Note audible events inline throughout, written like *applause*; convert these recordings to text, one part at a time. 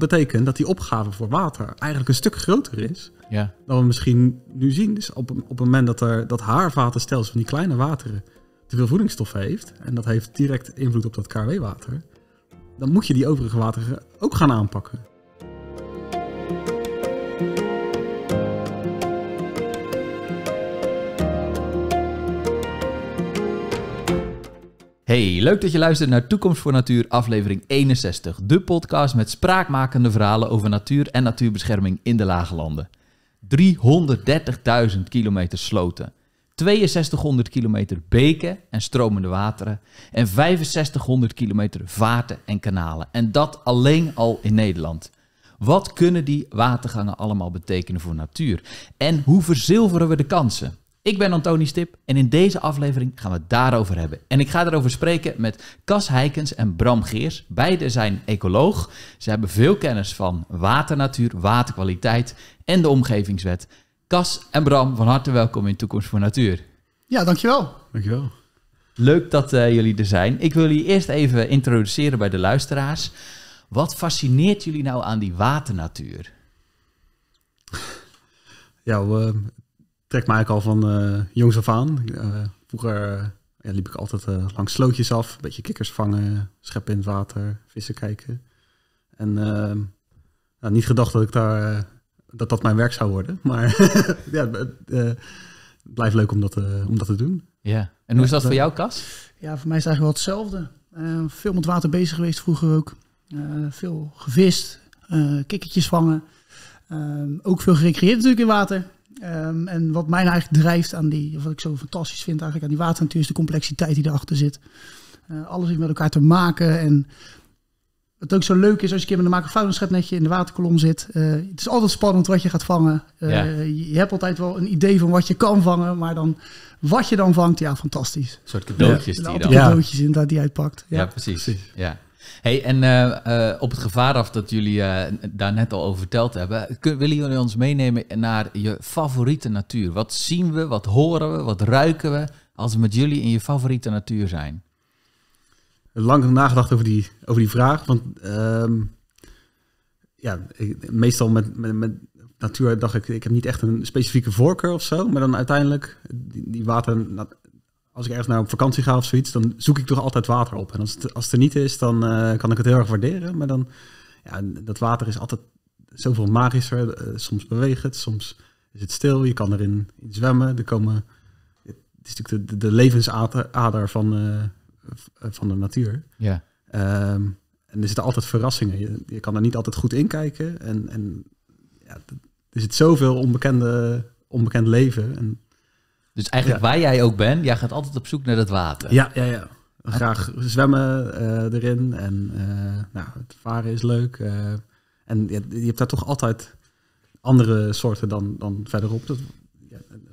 betekent dat die opgave voor water eigenlijk een stuk groter is ja. dan we misschien nu zien. Dus op, op het moment dat, er, dat haar van die kleine wateren te veel voedingsstoffen heeft, en dat heeft direct invloed op dat KW-water, dan moet je die overige wateren ook gaan aanpakken. Hey, leuk dat je luistert naar Toekomst voor Natuur, aflevering 61. De podcast met spraakmakende verhalen over natuur en natuurbescherming in de Lage Landen. 330.000 kilometer sloten, 6200 kilometer beken en stromende wateren en 6500 kilometer vaarten en kanalen. En dat alleen al in Nederland. Wat kunnen die watergangen allemaal betekenen voor natuur? En hoe verzilveren we de kansen? Ik ben Antoni Stip en in deze aflevering gaan we het daarover hebben. En ik ga erover spreken met Cas Heikens en Bram Geers. Beiden zijn ecoloog. Ze hebben veel kennis van waternatuur, waterkwaliteit en de omgevingswet. Cas en Bram, van harte welkom in Toekomst voor Natuur. Ja, dankjewel. Dankjewel. Leuk dat eh, jullie er zijn. Ik wil jullie eerst even introduceren bij de luisteraars. Wat fascineert jullie nou aan die waternatuur? Ja, we, trekt mij al van eh, jongs af aan. Eh, vroeger eh, ja, liep ik altijd langs slootjes af. Een beetje kikkers vangen, scheppen in het water, vissen kijken. En ehm, niet gedacht dat ik daar dat dat mijn werk zou worden. Maar *laughs* ja, het blijft leuk om dat, om dat te doen. Ja, en hoe is dat voor jou, Kas? Ja, voor mij is eigenlijk wel hetzelfde. veel met water bezig geweest vroeger ook. veel gevist, kikkertjes vangen. ook veel gerecreëerd natuurlijk in water. Ehm, en wat mij nou eigenlijk drijft aan die, wat ik zo fantastisch vind eigenlijk aan die waternatuur, is de complexiteit die erachter zit. Eh, alles heeft met elkaar te maken. En het ook zo leuk is als je een keer met een netje in de waterkolom zit. Eh, het is altijd spannend wat je gaat vangen. Eh, je hebt altijd wel een idee van wat je kan vangen, maar dan wat je dan vangt, ja, fantastisch. Een soort cadeautjes ja. die dan. Cadeautjes in dat die uitpakt. Ja, ja precies. precies. Ja. Hey, en eh, eh, op het gevaar af dat jullie eh, daar net al over verteld hebben, kun, willen jullie ons meenemen naar je favoriete natuur? Wat zien we, wat horen we, wat ruiken we als we met jullie in je favoriete natuur zijn? Lang nagedacht over die, over die vraag, want ehm, ja, meestal met, met, met, natuur dacht ik, ik heb niet echt een specifieke voorkeur of zo, maar dan uiteindelijk, die, die water, als ik ergens naar op vakantie ga of zoiets, dan zoek ik toch altijd water op. En als het, als het er niet is, dan eh, kan ik het heel erg waarderen. Maar dan, ja, dat water is altijd zoveel magischer. Eh, soms beweegt het, soms is het stil. Je kan erin zwemmen. Er komen, het is natuurlijk de, de levensader van, eh, van de natuur. Ja. Ehm, en er zitten altijd verrassingen. Je, je, kan er niet altijd goed in kijken. En, en ja, er zit zoveel onbekende, onbekend leven. En dus eigenlijk waar jij ook bent, jij gaat altijd op zoek naar dat water. Ja, ja, ja. Graag zwemmen eh, erin en eh, nou, het varen is leuk. Eh, en je, je, hebt daar toch altijd andere soorten dan, dan verderop. Dat,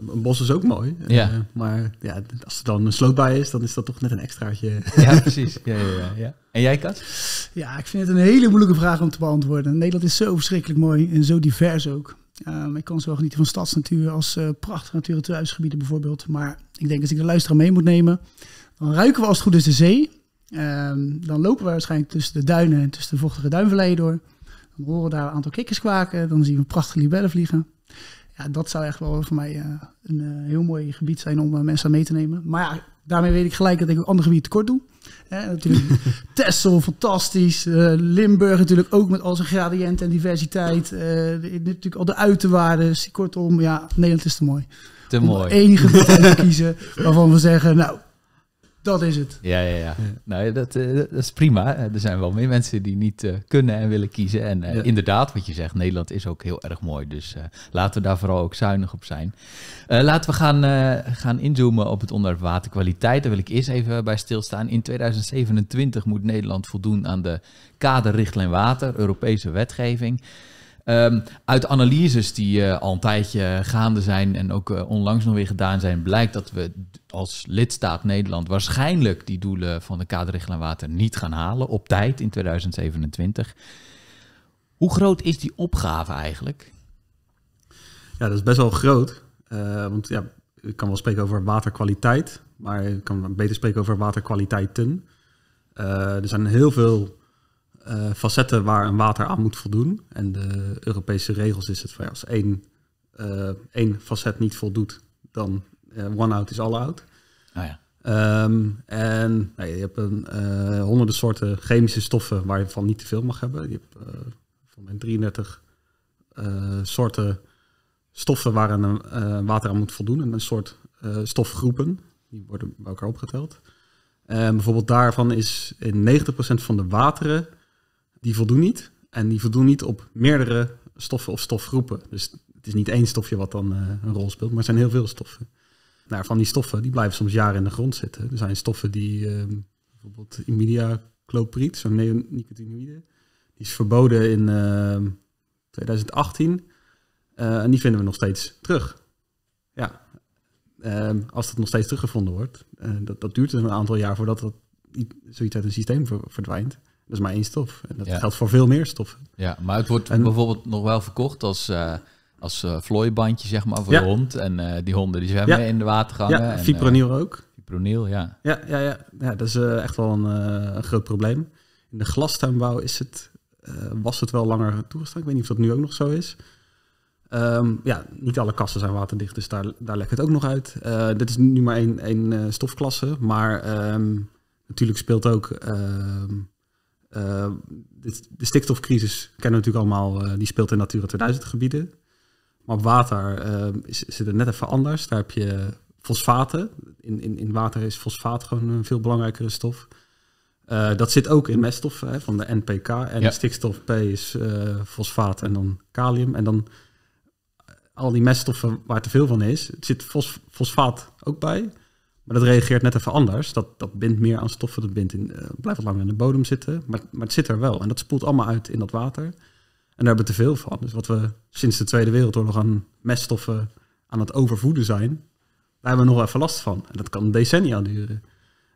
een bos is ook mooi. Ja. maar ja, als er dan een sloot bij is, dan is dat toch net een extraatje. *laughs* Ja, *laughs* precies. Ja, ja, ja, En jij, Kat? Ja, ik vind het een hele moeilijke vraag om te beantwoorden. Nederland is zo verschrikkelijk mooi en zo divers ook. Ehm, ik kan zo genieten van stadsnatuur als uh, prachtige huisgebieden bijvoorbeeld. Maar ik denk als ik de luisteraar mee moet nemen, dan ruiken we als het goed is de zee. Ehm, dan lopen we waarschijnlijk tussen de duinen en tussen de vochtige duinvalleien door. Dan horen we daar een aantal kikkers kwaken. Dan zien we prachtige libellen vliegen. Ja, dat zou echt wel voor mij eh, een eh, heel mooi gebied zijn om mensen aan mee te nemen. Maar ja, daarmee weet ik gelijk dat ik een ander gebied tekort doe. Hè, natuurlijk *laughs* Tessel, fantastisch. Eh, Limburg natuurlijk ook met al zijn gradiënten en diversiteit. Uh, natuurlijk al de uiterwaarden. Kortom, ja, Nederland is te mooi. Te enige mooi. Enige *laughs* te kiezen waarvan we zeggen, nou, dat is het. Ja, ja, ja. Nou dat, dat, is prima. Er zijn wel meer mensen die niet eh, kunnen en willen kiezen. En eh, inderdaad, wat je zegt, Nederland is ook heel erg mooi. Dus laten we daar vooral ook zuinig op zijn. laten we gaan, gaan inzoomen op het onderwerp waterkwaliteit. Daar wil ik eerst even bij stilstaan. In 2027 moet Nederland voldoen aan de kaderrichtlijn water, Europese wetgeving. Ehm, uit analyses die eh, al een tijdje gaande zijn en ook eh, onlangs nog weer gedaan zijn, blijkt dat we als lidstaat Nederland waarschijnlijk die doelen van de kaderrichtlijn water niet gaan halen op tijd in 2027. Hoe groot is die opgave eigenlijk? Ja, dat is best wel groot. Eh, want ja, ik kan wel spreken over waterkwaliteit, maar ik kan beter spreken over waterkwaliteiten. er zijn heel veel eh, facetten waar een water aan moet voldoen. En de Europese regels is het van ja, als één, eh, één facet niet voldoet, dan one out is all out. Ah, ja. Ehm, en nou je hebt een, eh, honderden soorten chemische stoffen waar je van niet te veel mag hebben. Je hebt van mijn 33 soorten stoffen waar een water aan moet voldoen. En een soort stofgroepen, die worden bij elkaar opgeteld. En ehm, bijvoorbeeld daarvan is in 90% van de wateren die voldoen niet. En die voldoen niet op meerdere stoffen of stofgroepen. Dus het is niet één stofje wat dan eh, een rol speelt, maar er zijn heel veel stoffen. Nou, van die stoffen, die blijven soms jaren in de grond zitten. Er zijn stoffen die, ehm, bijvoorbeeld imidia clopriet, zo'n neonicotinoïde, die is verboden in 2018. Ehm, eh, en die vinden we nog steeds terug. Ja, ehm, als dat nog steeds teruggevonden wordt, eh, dat, dat duurt een aantal jaar voordat dat zoiets uit een systeem verdwijnt. Dat is maar één stof. En dat geldt voor veel meer stoffen. Ja, maar het wordt bijvoorbeeld nog wel verkocht als, eh, als uh, vlooibandje, zeg maar, voor de hond. En eh, die honden die zwemmen ja. in de watergangen. Ja, en, ook. Fipronil, ja. Ja, ja, ja. dat is echt wel een, groot probleem. In de glastuinbouw is het, was het wel langer toegestaan. Ik weet niet of dat nu ook nog zo is. Ehm, ja, niet alle kassen zijn waterdicht, dus daar, daar lekt het ook nog uit. dit is nu maar één, één stofklasse, maar ehm, natuurlijk speelt ook... Ehm, eh, de, stikstofcrisis kennen we natuurlijk allemaal, eh, die speelt in Natura 2000 gebieden. Maar op water uh, is, is, het net even anders. Daar heb je fosfaten. In, in, in water is fosfaat gewoon een veel belangrijkere stof. dat zit ook in meststoffen hè, van de NPK. En ja. stikstof P is fosfaat en dan kalium. En dan al die meststoffen waar te veel van is, zit fosfaat ook bij. Maar dat reageert net even anders. Dat, dat bindt meer aan stoffen, dat bindt in, eh, blijft wat langer in de bodem zitten. Maar, maar het zit er wel. En dat spoelt allemaal uit in dat water. En daar hebben we te veel van. Dus wat we sinds de Tweede Wereldoorlog aan meststoffen aan het overvoeden zijn, daar hebben we nog even last van. En dat kan decennia duren.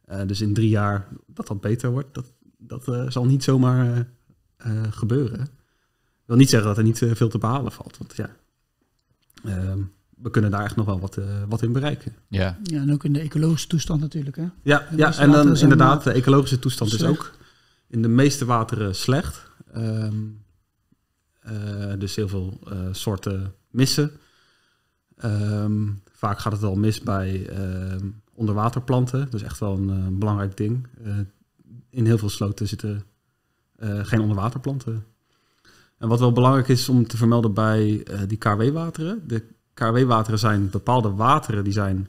Eh, dus in drie jaar dat dat beter wordt, dat, dat eh, zal niet zomaar gebeuren. Ik wil niet zeggen dat er niet veel te behalen valt. Want ja, ehm, we kunnen daar echt nog wel wat, eh, wat in bereiken. Ja. ja, en ook in de ecologische toestand natuurlijk. Hè? Ja, en ja en dan inderdaad, de ecologische toestand is ook in de meeste wateren slecht. Ehm, eh, dus heel veel eh, soorten missen. Ehm, vaak gaat het al mis bij ehm, onderwaterplanten. Dat is echt wel een belangrijk ding. in heel veel sloten zitten geen onderwaterplanten. En wat wel belangrijk is om te vermelden bij die KW-wateren. De KW-wateren zijn bepaalde wateren die zijn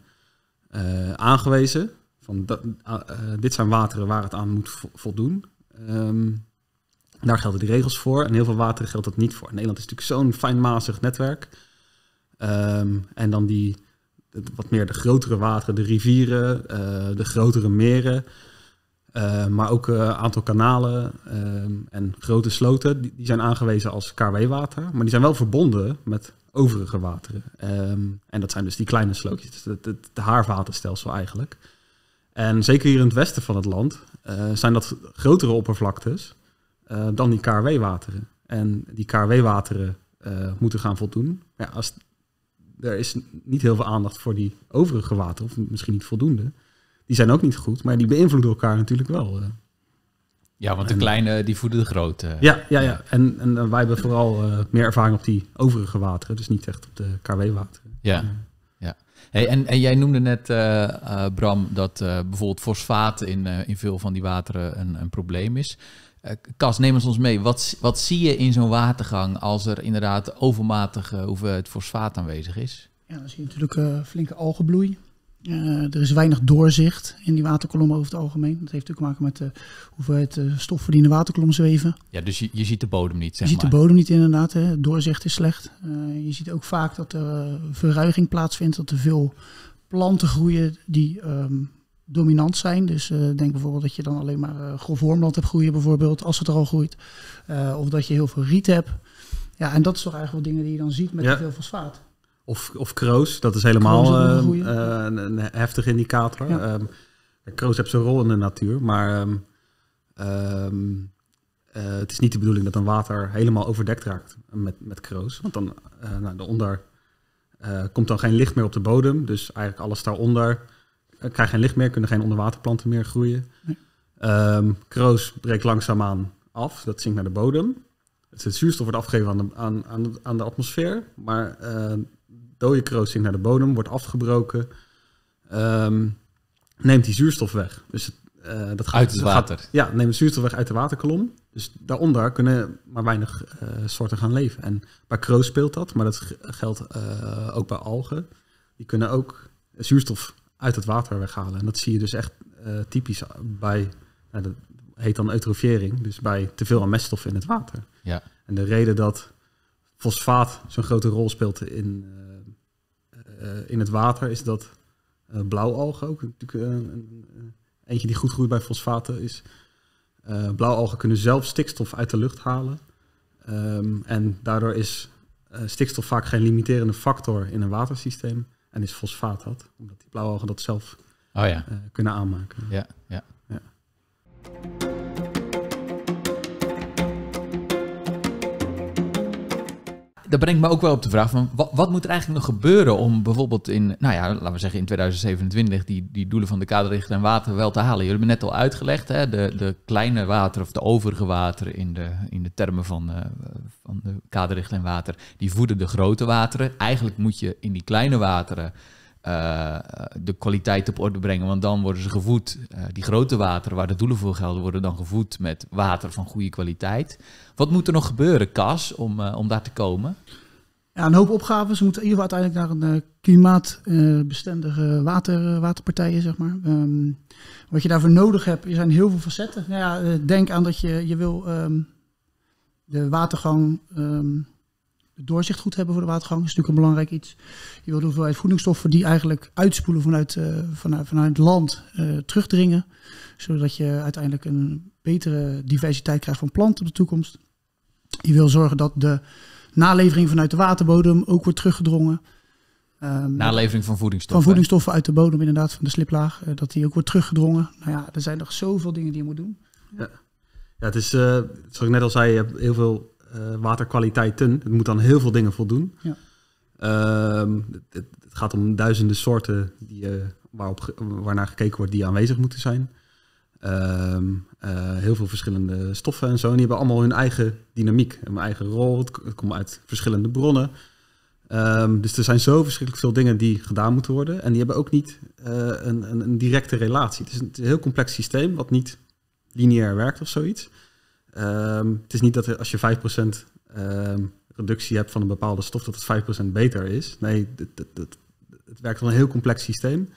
eh, aangewezen. Van dat, eh, eh, dit zijn wateren waar het aan moet voldoen. Ehm, daar gelden die regels voor en heel veel wateren geldt dat niet voor. Nederland is natuurlijk zo'n fijnmazig netwerk. Ehm, en dan die wat meer de grotere wateren, de rivieren, de grotere meren. maar ook een aantal kanalen ehm, en grote sloten, die, die zijn aangewezen als KW-water. Maar die zijn wel verbonden met overige wateren. Ehm, en dat zijn dus die kleine slootjes, dus het, het, het, haarvatenstelsel eigenlijk. En zeker hier in het westen van het land eh, zijn dat grotere oppervlaktes eh, dan die KRW-wateren. En die KRW-wateren eh, moeten gaan voldoen. Ja, als, er is niet heel veel aandacht voor die overige wateren, of misschien niet voldoende. Die zijn ook niet goed, maar die beïnvloeden elkaar natuurlijk wel. Ja, want de kleine die voeden de grote. Ja, ja, ja. En, en eh, wij hebben vooral eh, meer ervaring op die overige wateren. Dus niet echt op de KW-wateren. Ja. ja. Hey, en, en jij noemde net, eh, Bram, dat bijvoorbeeld fosfaat in, in veel van die wateren een, een probleem is. Kas, neem eens ons mee. Wat, wat zie je in zo'n watergang als er inderdaad overmatige hoeveelheid fosfaat aanwezig is? Ja, dan zie je natuurlijk flinke algenbloei. Eh, er is weinig doorzicht in die waterkolommen over het algemeen. Dat heeft natuurlijk te maken met de eh, hoeveelheid eh, stofverdiende in de waterkolom zweven. Ja, dus je, je ziet de bodem niet, zeg Je ziet de bodem niet inderdaad, hè. doorzicht is slecht. je ziet ook vaak dat er verruiging plaatsvindt, dat er veel planten groeien die ehm, dominant zijn. Dus denk bijvoorbeeld dat je dan alleen maar uh, hebt groeien, bijvoorbeeld, als het er al groeit. of dat je heel veel riet hebt. Ja, en dat is toch eigenlijk wel dingen die je dan ziet met ja. veel fosfaat. Of, of Kroos, dat is helemaal ehm, eh, een, een, indicator. Ehm, kroos heeft zijn rol in de natuur, maar ehm, eh, het is niet de bedoeling dat een water helemaal overdekt raakt met, met kroos. Want dan uh, nou, daaronder komt dan geen licht meer op de bodem. Dus eigenlijk alles daaronder krijgt geen licht meer, kunnen geen onderwaterplanten meer groeien. kroos breekt langzaamaan af, dat zinkt naar de bodem. Het zuurstof wordt afgegeven aan de, aan, aan aan de atmosfeer, maar dode naar de bodem, wordt afgebroken, ehm, neemt die zuurstof weg. Dus eh, dat gaat, uit het water. ja, neemt zuurstof weg uit de waterkolom. Dus daaronder kunnen maar weinig uh, soorten gaan leven. En bij kroos speelt dat, maar dat geldt eh, ook bij algen. Die kunnen ook zuurstof uit het water weghalen. En dat zie je dus echt typisch bij, nou, dat heet dan eutrofiering, dus bij te veel aan meststoffen in het water. Ja. En de reden dat fosfaat zo'n grote rol speelt in eh, in het water is dat eh, blauwalgen ook. Natuurlijk, eh, eentje die goed groeit bij fosfaten is. blauwalgen kunnen zelf stikstof uit de lucht halen. Ehm, en daardoor is stikstof vaak geen limiterende factor in een watersysteem. En is fosfaat dat, omdat die blauwalgen dat zelf oh ja. kunnen aanmaken. Ja, ja. ja. dat brengt me ook wel op de vraag van wat, wat, moet er eigenlijk nog gebeuren om bijvoorbeeld in, nou ja, laten we zeggen in 2027 die, die doelen van de kaderrichter en water wel te halen. Jullie hebben net al uitgelegd, hè, de, de kleine water of de overige water in de, in de termen van, eh, van de kaderrichter en water, die voeden de grote wateren. Eigenlijk moet je in die kleine wateren eh, de kwaliteit op orde brengen. Want dan worden ze gevoed, eh, die grote wateren waar de doelen voor gelden, worden dan gevoed met water van goede kwaliteit. Wat moet er nog gebeuren, Cas, om, eh, om daar te komen? Ja, een hoop opgaves. Ze moeten in ieder geval uiteindelijk naar een klimaatbestendige water, waterpartijen, zeg maar. Ehm, wat je daarvoor nodig hebt, er zijn heel veel facetten. Nou ja, denk aan dat je, je wil ehm, de watergang ehm, doorzicht goed hebben voor de watergang is natuurlijk een belangrijk iets. Je wil de hoeveelheid voedingsstoffen die eigenlijk uitspoelen vanuit, eh, vanuit, vanuit het land eh, terugdringen. Zodat je uiteindelijk een betere diversiteit krijgt van planten op de toekomst. Je wil zorgen dat de nalevering vanuit de waterbodem ook wordt teruggedrongen. Ehm, nalevering van voedingsstoffen. Van voedingsstoffen uit de bodem, inderdaad, van de sliplaag. Eh, dat die ook wordt teruggedrongen. Nou ja, er zijn nog zoveel dingen die je moet doen. Ja, ja het is, uh, zoals ik net al zei, je hebt heel veel eh, waterkwaliteiten. Het moet aan heel veel dingen voldoen. Ja. Ehm, het, het, gaat om duizenden soorten die, eh, waarop, waarnaar gekeken wordt die aanwezig moeten zijn. Ehm, eh, heel veel verschillende stoffen en zo. En die hebben allemaal hun eigen dynamiek, hun eigen rol. Het, komt uit verschillende bronnen. Ehm, dus er zijn zo verschrikkelijk veel dingen die gedaan moeten worden. En die hebben ook niet een, een, een, directe relatie. het is een, heel complex systeem wat niet lineair werkt of zoiets. Ehm, het is niet dat als je 5% um, ehm, reductie hebt van een bepaalde stof, dat het 5% beter is. Nee, het werkt van een heel complex systeem.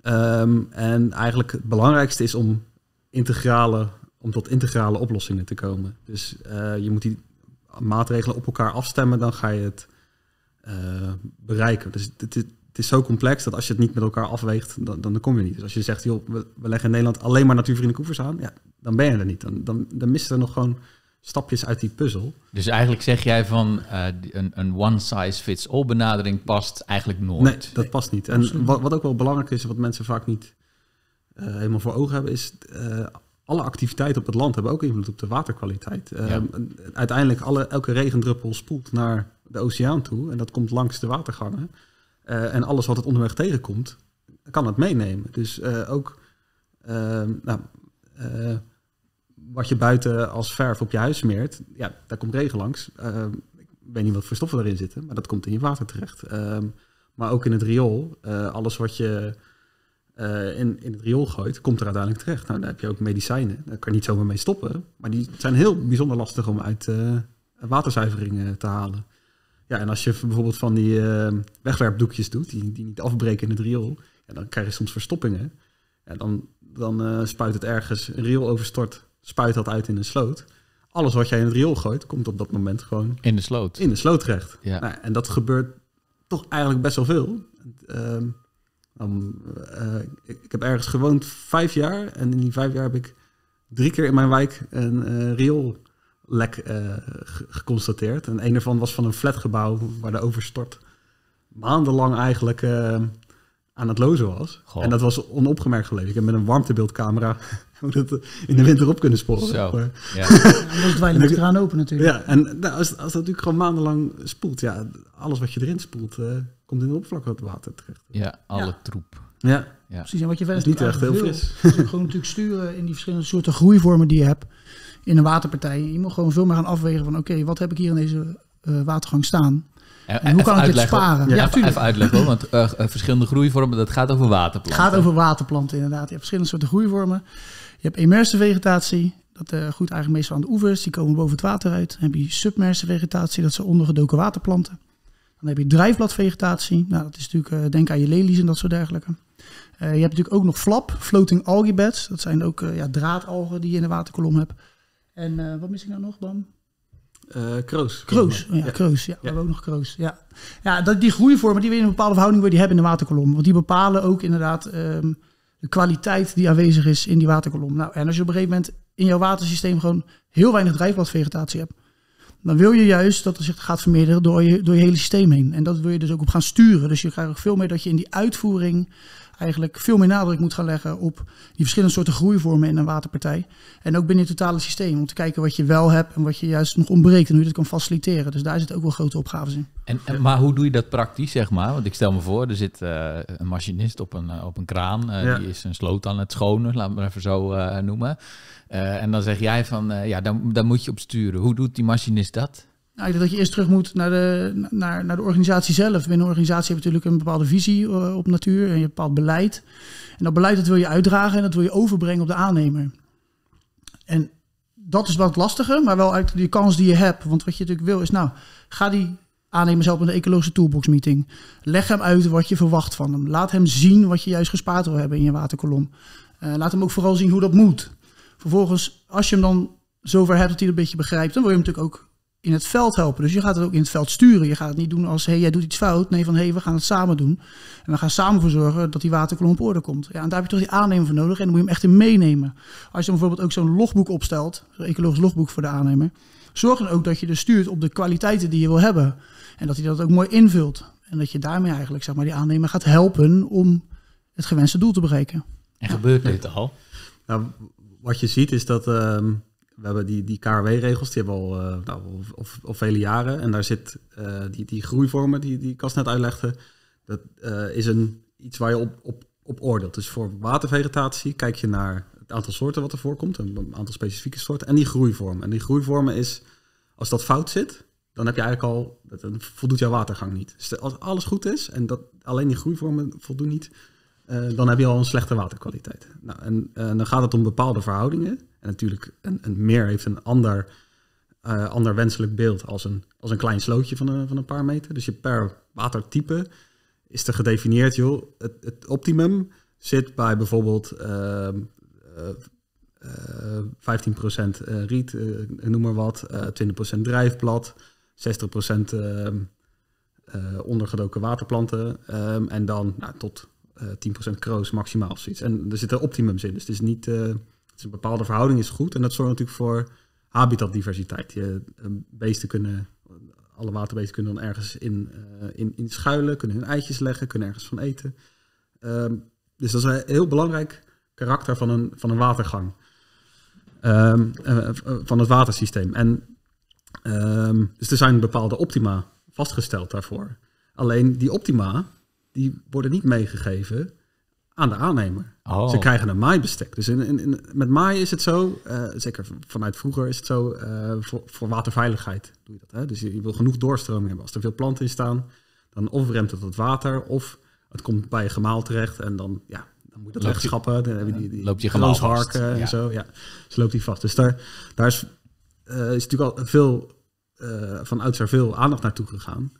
Ehm, en eigenlijk het belangrijkste is om, integrale, om tot integrale oplossingen te komen. Dus eh, je moet die maatregelen op elkaar afstemmen, dan ga je het eh, bereiken. Dus dit, het is zo complex dat als je het niet met elkaar afweegt, dan, dan kom je niet. Dus als je zegt, joh, we, leggen in Nederland alleen maar natuurvriendelijke koevers aan, ja, dan ben je er niet. Dan, dan, dan missen er nog gewoon stapjes uit die puzzel. Dus eigenlijk zeg jij van eh, een, een one-size-fits-all benadering past eigenlijk nooit. Nee, dat past niet. En wat, wat ook wel belangrijk is, wat mensen vaak niet eh, helemaal voor ogen hebben, is eh, alle activiteiten op het land hebben ook invloed op de waterkwaliteit. Uiteindelijk alle, elke regendruppel spoelt naar de oceaan toe en dat komt langs de watergangen. Eh, en alles wat het onderweg tegenkomt, kan het meenemen. Dus eh, ook eh, nou, wat je buiten als verf op je huis smeert, ja, daar komt regen langs. ik weet niet wat voor stoffen erin zitten, maar dat komt in je water terecht. Ehm, maar ook in het riool, alles wat je in, in het riool gooit, komt er uiteindelijk terecht. Nou, daar heb je ook medicijnen, daar kan je niet zomaar mee stoppen. Maar die zijn heel bijzonder lastig om uit waterzuivering te halen. Ja, en als je bijvoorbeeld van die ehm, wegwerpdoekjes doet, die, die niet afbreken in het riool, ja, dan krijg je soms verstoppingen. En dan, dan uh, spuit het ergens, een riool overstort, spuit dat uit in een sloot. Alles wat jij in het riool gooit, komt op dat moment gewoon... In de sloot. In de sloot terecht. Ja. Nou en dat gebeurt toch eigenlijk best wel veel. Ehm, eh, ik heb ergens gewoond vijf jaar en in die vijf jaar heb ik drie keer in mijn wijk een eh, riool lek eh, geconstateerd. En een ervan was van een flatgebouw waar de overstort maandenlang eigenlijk eh, aan het lozen was. En dat was onopgemerkt gelezen. Ik heb met een warmtebeeldcamera *laughs* dat in de winter op kunnen sporen. Zo, maar, ja. *laughs* dan moet open natuurlijk. Ja, en nou, als, als dat natuurlijk gewoon maandenlang spoelt, ja, alles wat je erin spoelt, eh, komt in de water terecht. Ja, alle troep. Ja. ja. precies. En wat je verder niet echt heel fris. gewoon natuurlijk sturen in die verschillende soorten groeivormen die je hebt in een waterpartij. Je moet gewoon veel meer gaan afwegen van oké, wat heb ik hier in deze eh, watergang staan? En hoe kan ik het sparen? Ja, ja even, even uitleggen, want eh, eh, verschillende groeivormen, dat gaat over waterplanten. Het gaat over waterplanten, inderdaad. Je hebt verschillende soorten groeivormen. Je hebt immerse vegetatie, dat uh, groeit eigenlijk meestal aan de oevers, die komen boven het water uit. Dan heb je submerse vegetatie, dat zijn ondergedoken waterplanten. Dan heb je drijfbladvegetatie, nou, dat is natuurlijk, denk aan je lelies en dat soort dergelijke. je hebt natuurlijk ook nog flap, floating algae beds, dat zijn ook ja, draadalgen die je in de waterkolom hebt. En eh, wat mis ik nou nog, Bam? Eh, Kroos. Kroos, ja, oh Kroos, ja. We hebben ook nog Kroos, ja. Ja, dat, die groeivormen die we in een bepaalde verhouding die hebben in de waterkolom. Want die bepalen ook inderdaad ehm, de kwaliteit die aanwezig is in die waterkolom. Nou, en als je op een gegeven moment in jouw watersysteem gewoon heel weinig drijfbladvegetatie hebt... dan wil je juist dat het zich gaat vermeerderen door je, door je hele systeem heen. En dat wil je dus ook op gaan sturen. Dus je krijgt ook veel meer dat je in die uitvoering eigenlijk veel meer nadruk moet gaan leggen op die verschillende soorten groeivormen in een waterpartij. En ook binnen het totale systeem. Om te kijken wat je wel hebt en wat je juist nog ontbreekt en hoe je dat kan faciliteren. Dus daar zitten ook wel grote opgaves in. En, maar hoe doe je dat praktisch, zeg maar? Want ik stel me voor, er zit eh, een machinist op een, eh, op een kraan. Eh, die is een sloot aan het schonen, laat maar even zo noemen. en dan zeg jij van, ja, dan daar moet je op sturen. Hoe doet die machinist dat? Nou, dat je eerst terug moet naar de, naar, naar de organisatie zelf. Binnen een organisatie heb je natuurlijk een bepaalde visie eh, op natuur en je hebt een bepaald beleid. En dat beleid dat wil je uitdragen en dat wil je overbrengen op de aannemer. En dat is wat lastiger, maar wel uit die kans die je hebt. Want wat je natuurlijk wil is, nou, ga die aannemer zelf met de ecologische toolbox meeting. Leg hem uit wat je verwacht van hem. Laat hem zien wat je juist gespaard wil hebben in je waterkolom. Eh, laat hem ook vooral zien hoe dat moet. Vervolgens, als je hem dan zover hebt dat hij het een beetje begrijpt, dan wil je hem natuurlijk ook in het veld helpen. Dus je gaat het ook in het veld sturen. Je gaat het niet doen als, hey, jij doet iets fout. Nee, van, hé, hey, we gaan het samen doen. En we gaan samen voor zorgen dat die waterkolom op orde komt. Ja, en daar heb je toch die aannemer voor nodig en dan moet je hem echt in meenemen. Als je bijvoorbeeld ook zo'n logboek opstelt, zo'n ecologisch logboek voor de aannemer, zorg dan ook dat je dus stuurt op de kwaliteiten die je wil hebben. En dat hij dat ook mooi invult. En dat je daarmee eigenlijk, zeg maar, die aannemer gaat helpen om het gewenste doel te bereiken. En gebeurt dit al? Nou, wat je ziet is dat... Ehm, we hebben die, die KRW-regels, die hebben al, uh, nou, al, vele jaren. En daar zit eh, die, die groeivormen die, die Kas net uitlegde. Dat eh, is een, iets waar je op, op, op oordeelt. Dus voor watervegetatie kijk je naar het aantal soorten wat er voorkomt. Een aantal specifieke soorten. En die groeivormen. En die groeivormen is, als dat fout zit, dan heb je eigenlijk al, voldoet jouw watergang niet. Dus als alles goed is en dat, alleen die groeivormen voldoen niet, dan heb je al een slechte waterkwaliteit. Nou, en dan gaat het om bepaalde verhoudingen. En natuurlijk, een, een meer heeft een ander, eh, ander wenselijk beeld als een, als een klein slootje van een, van een paar meter. Dus je per watertype is er gedefinieerd, joh, het, het optimum zit bij bijvoorbeeld uh, uh, 15% riet, eh, noem maar wat, 20% eh, drijfblad, 60% ehm, ondergedoken waterplanten ehm, en dan nou, tot 10% kroos maximaal zoiets. En er zitten optimums in, dus het is niet een bepaalde verhouding is goed. En dat zorgt natuurlijk voor habitatdiversiteit. Je, eh, beesten kunnen, alle waterbeesten kunnen dan ergens in, eh, in, in schuilen, kunnen hun eitjes leggen, kunnen ergens van eten. Ehm, dus dat is een heel belangrijk karakter van een, van een watergang. Ehm, eh, van het watersysteem. En, um, dus er zijn bepaalde optima vastgesteld daarvoor. Alleen die optima, die worden niet meegegeven aan de aannemer. Oh. Ze krijgen een maaibestek. Dus in, in, met maai is het zo, eh, zeker vanuit vroeger is het zo, eh, voor, waterveiligheid doe je dat. Hè? Dus je, wil genoeg doorstroming hebben. Als er veel planten in staan, dan of remt het het water, of het komt bij je gemaal terecht en dan, ja, dan moet het wegschappen. Dan hebben die, die loopt je gemaal en zo. Ja, dus loopt die vast. Dus daar, daar is, eh, is natuurlijk al veel, vanuit oudsher veel aandacht naartoe gegaan.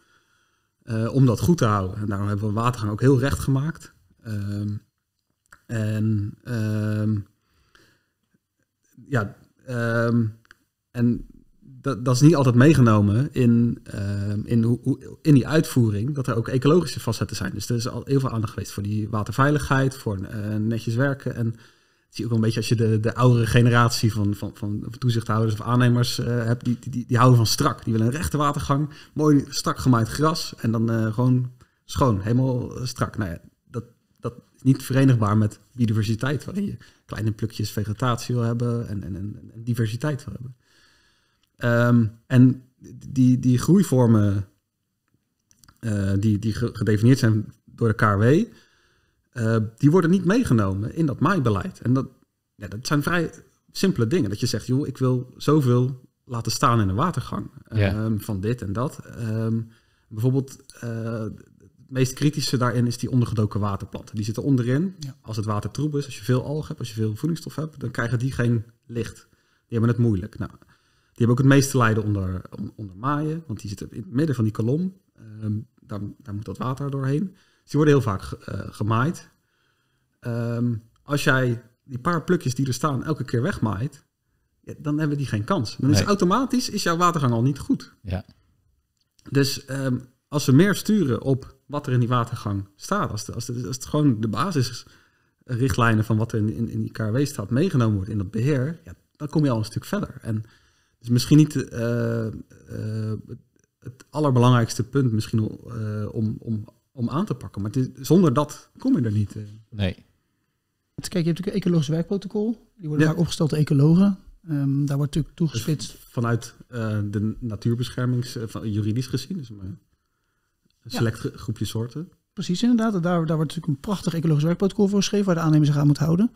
om dat goed te houden. En daarom hebben we watergang ook heel recht gemaakt. Ehm, en ehm, ja, ehm, en dat, dat, is niet altijd meegenomen in, in, in die uitvoering, dat er ook ecologische facetten zijn. Dus er is al heel veel aandacht geweest voor die waterveiligheid, voor eh, netjes werken. En zie je ook wel een beetje als je de, de oudere generatie van, van, van toezichthouders of aannemers eh, hebt, die, die, die, houden van strak. Die willen een rechte watergang, mooi strak gemaaid gras en dan eh, gewoon schoon, helemaal strak. Nou ja, niet verenigbaar met biodiversiteit, waarin je kleine plukjes vegetatie wil hebben en, en, en, diversiteit wil hebben. Ehm, en die, die groeivormen eh, die, die gedefinieerd zijn door de KW, eh, die worden niet meegenomen in dat maaibeleid. En dat, ja, dat zijn vrij simpele dingen. Dat je zegt, joh, ik wil zoveel laten staan in de watergang. Ehm, van dit en dat. Ehm, bijvoorbeeld eh, meest kritische daarin is die ondergedoken waterplanten. Die zitten onderin. Als het water troep is, als je veel alg hebt, als je veel voedingsstof hebt, dan krijgen die geen licht. Die hebben het moeilijk. Nou, die hebben ook het meeste lijden onder, onder maaien, want die zitten in het midden van die kolom. Um, daar, moet dat water doorheen. Dus die worden heel vaak eh, gemaaid. Ehm, als jij die paar plukjes die er staan elke keer wegmaait, dan hebben die geen kans. Dan is automatisch is jouw watergang al niet goed. Ja. Dus ehm, als we meer sturen op wat er in die watergang staat, als, de, als, de, als het gewoon de basisrichtlijnen van wat er in, in, in die KRW staat meegenomen wordt in dat beheer, ja, dan kom je al een stuk verder. En dus misschien niet eh, eh, het allerbelangrijkste punt misschien, eh, om, om, om aan te pakken, maar is, zonder dat kom je er niet. Nee. Kijk, je hebt natuurlijk een ecologisch werkprotocol. Die worden vaak opgesteld door ecologen. Ehm, daar wordt natuurlijk toegespitst. Dus vanuit de natuurbeschermings, juridisch gezien. Dus maar, select groepje soorten. Precies, inderdaad. Daar, daar wordt natuurlijk een prachtig ecologisch werkprotocol voor geschreven, waar de aannemer zich aan moet houden.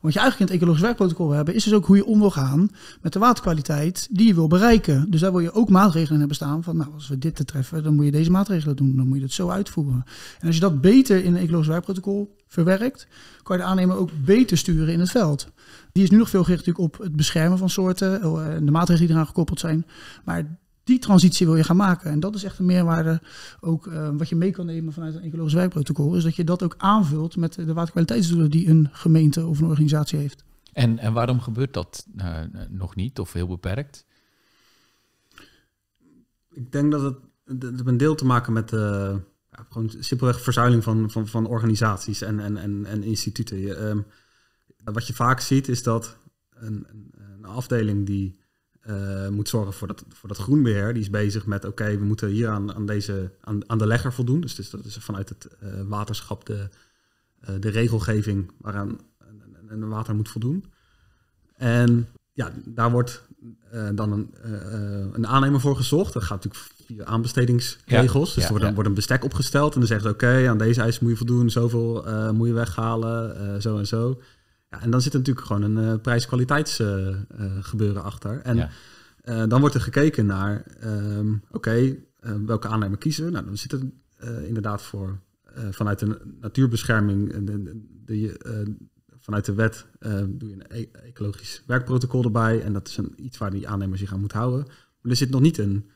Wat je eigenlijk in het ecologisch werkprotocol hebben, is dus ook hoe je om wil gaan met de waterkwaliteit die je wil bereiken. Dus daar wil je ook maatregelen hebben staan van, nou, als we dit te treffen, dan moet je deze maatregelen doen, dan moet je dat zo uitvoeren. En als je dat beter in een ecologisch werkprotocol verwerkt, kan je de aannemer ook beter sturen in het veld. Die is nu nog veel gericht natuurlijk op het beschermen van soorten en eh, de maatregelen die eraan gekoppeld zijn. Maar die transitie wil je gaan maken. En dat is echt een meerwaarde ook eh, wat je mee kan nemen vanuit een ecologisch werkprotocol Is dat je dat ook aanvult met de waterkwaliteitsdoelen die een gemeente of een organisatie heeft. En, en waarom gebeurt dat eh, nog niet of heel beperkt? Ik denk dat het, een deel te maken met de, eh, gewoon simpelweg verzuiling van, van, van organisaties en, en, en, en instituten. Ehm, wat je vaak ziet is dat een, een afdeling die uh, moet zorgen voor dat, voor dat groenbeheer. Die is bezig met, oké, we moeten hier aan, aan, deze, aan, aan de legger voldoen. Dus, dus dat is vanuit het eh, waterschap de, eh, de regelgeving waaraan een water moet voldoen. En ja, daar wordt dan een, een aannemer voor gezocht. Dat gaat natuurlijk via aanbestedingsregels. Ja, dus er wordt, een bestek opgesteld en dan zegt oké, aan deze eisen moet je voldoen, zoveel moet je weghalen, zo en zo. Ja, en dan zit natuurlijk gewoon een uh, prijs-kwaliteits eh, eh, gebeuren achter. En dan wordt er gekeken naar, ehm, oké, welke aannemer kiezen we? Nou, dan zit er inderdaad voor vanuit de natuurbescherming, de, de, de vanuit de wet doe je een e-, ecologisch werkprotocol erbij. En dat is een, iets waar die aannemer zich aan moet houden. Maar er zit nog niet een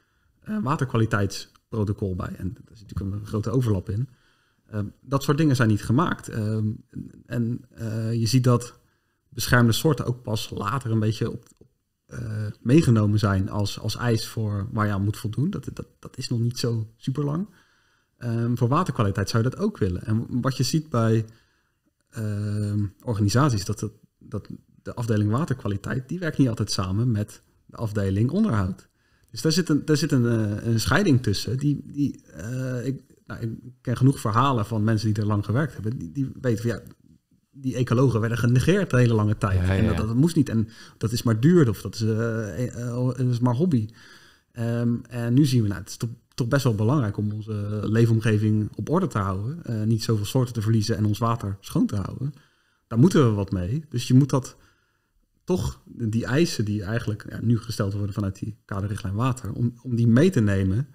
waterkwaliteitsprotocol bij. En daar zit natuurlijk een grote overlap in. Ehm, dat soort dingen zijn niet gemaakt. Ehm, en eh, je ziet dat beschermde soorten ook pas later een beetje op, eh, meegenomen zijn als, als eis voor waar je aan moet voldoen. Dat, dat, dat is nog niet zo super lang. Ehm, voor waterkwaliteit zou je dat ook willen. En wat je ziet bij organisaties, dat, dat, dat de afdeling waterkwaliteit, die werkt niet altijd samen met de afdeling onderhoud. Dus daar zit een, daar zit een, eh, een scheiding tussen. Die, die, ik, nou, ik ken genoeg verhalen van mensen die er lang gewerkt hebben. Die, weten van ja, die ecologen werden genegeerd een hele lange tijd. En dat, dat, moest niet. En dat is maar duur of dat is, eh, eh, eh, is maar hobby. Ehm, en nu zien we, nou, het is toch, best wel belangrijk om onze leefomgeving op orde te houden. niet zoveel soorten te verliezen en ons water schoon te houden. Daar moeten we wat mee. Dus je moet dat toch, die eisen die eigenlijk nu gesteld worden vanuit die kaderrichtlijn water, om, om die mee te nemen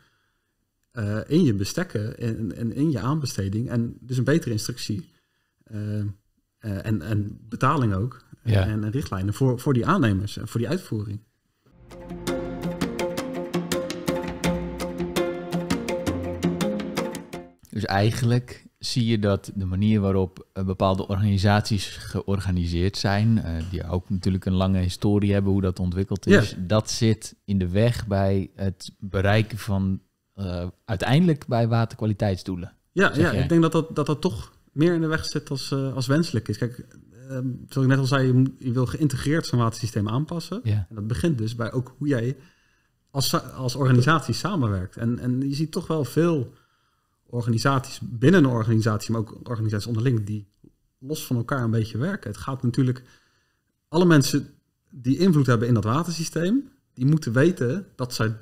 eh, in je bestekken en, in je aanbesteding. En dus een betere instructie eh, eh, en, en betaling ook. En, richtlijnen voor, voor die aannemers en voor die uitvoering. Dus eigenlijk zie je dat de manier waarop bepaalde organisaties georganiseerd zijn, die ook natuurlijk een lange historie hebben hoe dat ontwikkeld is, dat zit in de weg bij het bereiken van eh, uiteindelijk bij waterkwaliteitsdoelen. Ja, ja ik denk dat dat, dat dat toch meer in de weg zit als, eh, als wenselijk is. Kijk, ehm, zoals ik net al zei, je, wil geïntegreerd zijn watersysteem aanpassen. Ja. En dat begint dus bij ook hoe jij als, als organisatie samenwerkt. En, en je ziet toch wel veel organisaties binnen een organisatie, maar ook organisaties onderling, die los van elkaar een beetje werken. Het gaat natuurlijk, alle mensen die invloed hebben in dat watersysteem, die moeten weten dat zij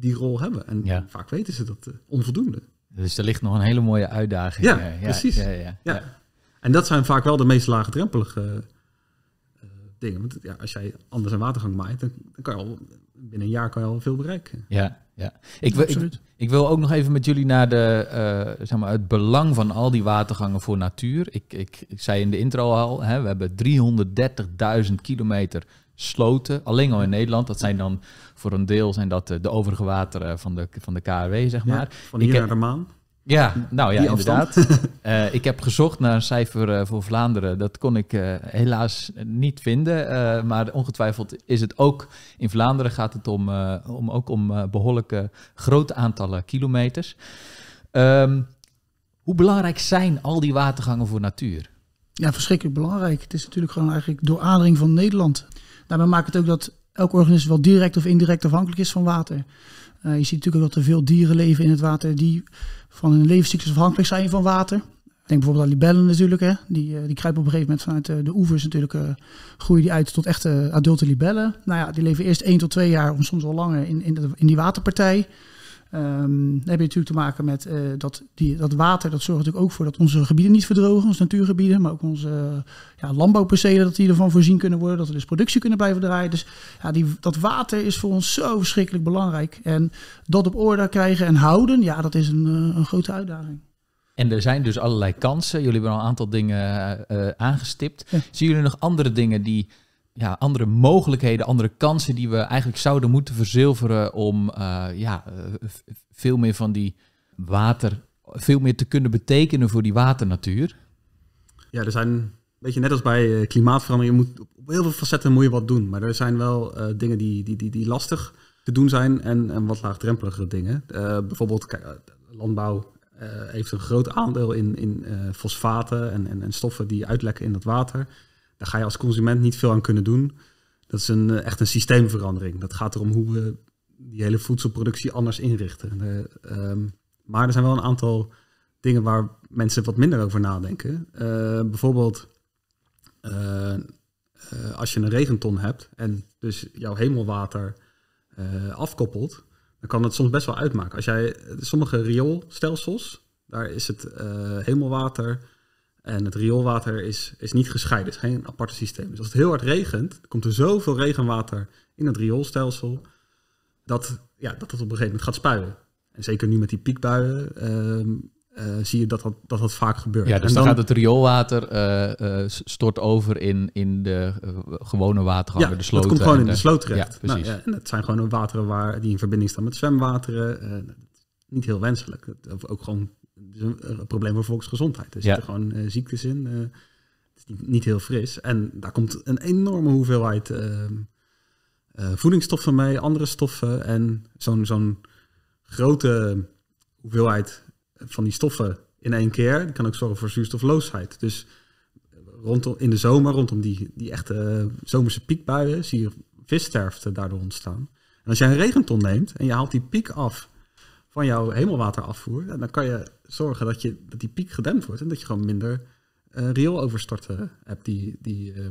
die rol hebben. En ja. vaak weten ze dat eh, onvoldoende. Dus er ligt nog een hele mooie uitdaging. Ja, eh, ja precies. Ja, ja, En dat zijn vaak wel de meest laagdrempelige uh, dingen. Want ja, als jij anders een watergang maait, dan, dan, kan je al binnen een jaar kan je al veel bereiken. Ja, ja. Ik, wil, ik, wil ook nog even met jullie naar de, zeg maar het belang van al die watergangen voor natuur. Ik, ik, ik zei in de intro al, hè, we hebben 330.000 kilometer sloten, alleen al in Nederland. Dat zijn dan voor een deel zijn dat eh, de overige wateren van de, van de KRW, zeg maar. van hier heb, naar de maan. Ja, nou ja, inderdaad. *laughs* Eh, ik heb gezocht naar een cijfer eh, voor Vlaanderen. Dat kon ik helaas niet vinden. maar ongetwijfeld is het ook... In Vlaanderen gaat het om, om, ook om behoorlijke grote aantallen kilometers. Ehm, hoe belangrijk zijn al die watergangen voor natuur? Ja, verschrikkelijk belangrijk. Het is natuurlijk gewoon eigenlijk dooradering van Nederland. Daarbij maakt het ook dat elke organisme wel direct of indirect afhankelijk is van water. Eh, je ziet natuurlijk ook dat er veel dieren leven in het water die van hun levenscyclus afhankelijk zijn van water. Denk bijvoorbeeld aan libellen natuurlijk. Hè. Die, eh, die kruipen op een gegeven moment vanuit eh, de oevers natuurlijk. groeien die uit tot echte adulte libellen. Nou ja, die leven eerst 1 tot 2 jaar, of soms wel langer, in, in, in die waterpartij. Um, dan heb je natuurlijk te maken met eh, dat, die, dat water. Dat zorgt natuurlijk ook voor dat onze gebieden niet verdrogen, onze natuurgebieden, maar ook onze uh, ja, landbouwpercelen, dat die ervan voorzien kunnen worden, dat we dus productie kunnen blijven draaien. Dus ja, die, dat water is voor ons zo verschrikkelijk belangrijk. En dat op orde krijgen en houden, ja, dat is een, eh, een grote uitdaging. En er zijn dus allerlei kansen. Jullie hebben al een aantal dingen eh, aangestipt. Zien jullie nog andere dingen die ja, andere mogelijkheden, andere kansen die we eigenlijk zouden moeten verzilveren om eh, ja, eh, veel meer van die water, veel meer te kunnen betekenen voor die waternatuur? Ja, er zijn, weet je, net als bij eh, klimaatverandering, je moet, op heel veel facetten moet je wat doen. Maar er zijn wel dingen die, die, die, die lastig te doen zijn en, en wat laagdrempelige dingen. bijvoorbeeld landbouw heeft een groot aandeel in, in fosfaten en, en, en stoffen die uitlekken in dat water. Daar ga je als consument niet veel aan kunnen doen. Dat is een, eh, echt een systeemverandering. Dat gaat erom hoe we die hele voedselproductie anders inrichten. Eh, ehm, maar er zijn wel een aantal dingen waar mensen wat minder over nadenken. Eh, bijvoorbeeld als je een regenton hebt en dus jouw hemelwater afkoppelt, dan kan het soms best wel uitmaken. Als jij sommige rioolstelsels, daar is het hemelwater en het rioolwater is, is niet gescheiden, het is geen aparte systeem. Dus als het heel hard regent, komt er zoveel regenwater in het rioolstelsel dat, ja, dat het op een gegeven moment gaat spuien. En zeker nu met die piekbuien ehm, eh, zie je dat dat, dat vaak gebeurt. Ja, dus dan, gaat het rioolwater eh, eh, stort over in, in de gewone watergangen, ja, de sloten. Het komt gewoon in de, sloot terecht. Nou, precies. Nou, ja, en dat zijn gewoon wateren waar, die in verbinding staan met zwemwateren. niet heel wenselijk. Of ook gewoon is eh, een, probleem voor volksgezondheid. Er zitten gewoon eh, ziektes in. Eh, het is niet, heel fris. En daar komt een enorme hoeveelheid ehm, voedingsstoffen mee, andere stoffen. En zo'n zo'n grote hoeveelheid van die stoffen in één keer kan ook zorgen voor zuurstofloosheid. Dus rondom, in de zomer, rondom die, die echte zomerse piekbuien, zie je vissterfte daardoor ontstaan. En als jij een regenton neemt en je haalt die piek af van jouw hemelwaterafvoer. En dan kan je zorgen dat, je, dat die piek gedempt wordt en dat je gewoon minder uh, overstorten hebt die, die, uh,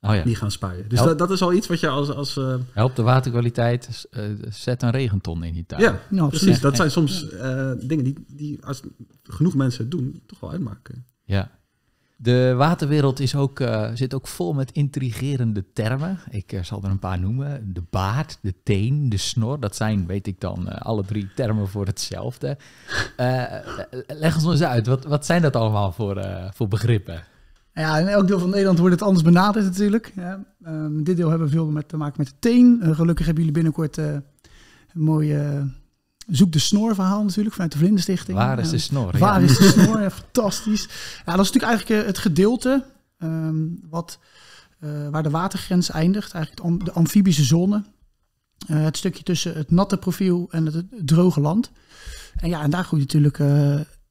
oh ja. die gaan spuien. Dus dat, dat, is al iets wat je als... als uh, Help de waterkwaliteit, zet een regenton in die tuin. Ja, nou, precies. Dat zijn soms dingen die, die als genoeg mensen het doen, toch wel uitmaken. Ja. De waterwereld is ook, eh, zit ook vol met intrigerende termen. Ik eh, zal er een paar noemen. De baard, de teen, de snor. Dat zijn, weet ik dan, eh, alle drie termen voor hetzelfde. leg ons eens uit, wat, wat zijn dat allemaal voor, voor begrippen? Ja, in elk deel van Nederland wordt het anders benaderd natuurlijk. Ja, ehm, dit deel hebben we veel met te maken met de teen. gelukkig hebben jullie binnenkort een mooie zoek de snorverhaal natuurlijk vanuit de Vlinderstichting. Waar is de snor? Waar ja. is de snor? fantastisch. Ja, dat is natuurlijk eigenlijk eh, het gedeelte ehm, wat, eh, waar de watergrens eindigt. Eigenlijk de amfibische zone. Eh, het stukje tussen het natte profiel en het, droge land. En ja, en daar groeit natuurlijk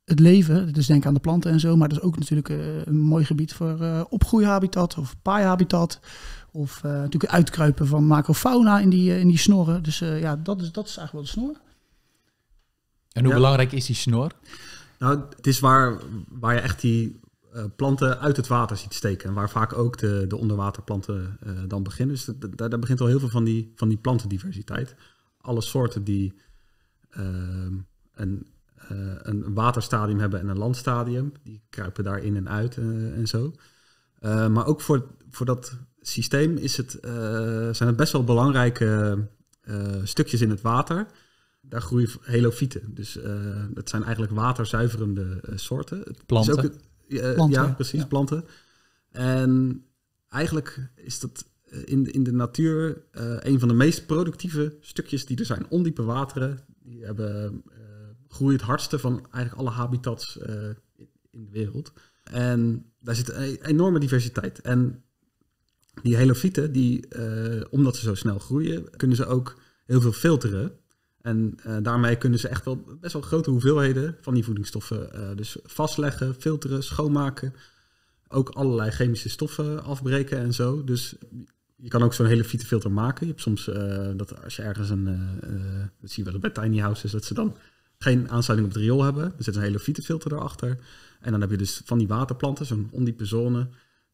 het leven. Dus denk aan de planten en zo. Maar dat is ook natuurlijk een mooi gebied voor opgroeihabitat of paaihabitat. Of natuurlijk het uitkruipen van macrofauna in die, in die snorren. Dus ja, dat is, dat is eigenlijk wel de snor. En hoe belangrijk is die snor? Nou, het is waar, waar je echt die eh, planten uit het water ziet steken. En waar vaak ook de, de onderwaterplanten eh, dan beginnen. Dus daar, begint al heel veel van die, van die plantendiversiteit. Alle soorten die ehm, een, eh, een waterstadium hebben en een landstadium. Die kruipen daar in en uit en zo. maar ook voor, voor dat systeem is het, zijn het best wel belangrijke stukjes in het water daar groeien helofieten. Dus eh, dat zijn eigenlijk waterzuiverende eh, soorten. Planten. ook eh, Ja, precies, planten. En eigenlijk is dat in, in de natuur een van de meest productieve stukjes die er zijn. Ondiepe wateren, die hebben, groeien het hardste van eigenlijk alle habitats in de wereld. En daar zit een enorme diversiteit. En die helofieten, die, omdat ze zo snel groeien, kunnen ze ook heel veel filteren. En eh, daarmee kunnen ze echt wel best wel grote hoeveelheden van die voedingsstoffen eh, dus vastleggen, filteren, schoonmaken. Ook allerlei chemische stoffen afbreken en zo. Dus je kan ook zo'n hele fietsenfilter maken. Je hebt soms eh, dat als je ergens een, dat zie je wel bij tiny houses, dat ze dan geen aansluiting op het riool hebben. Er zit een hele fietsenfilter erachter. En dan heb je dus van die waterplanten, zo'n ondiepe zone,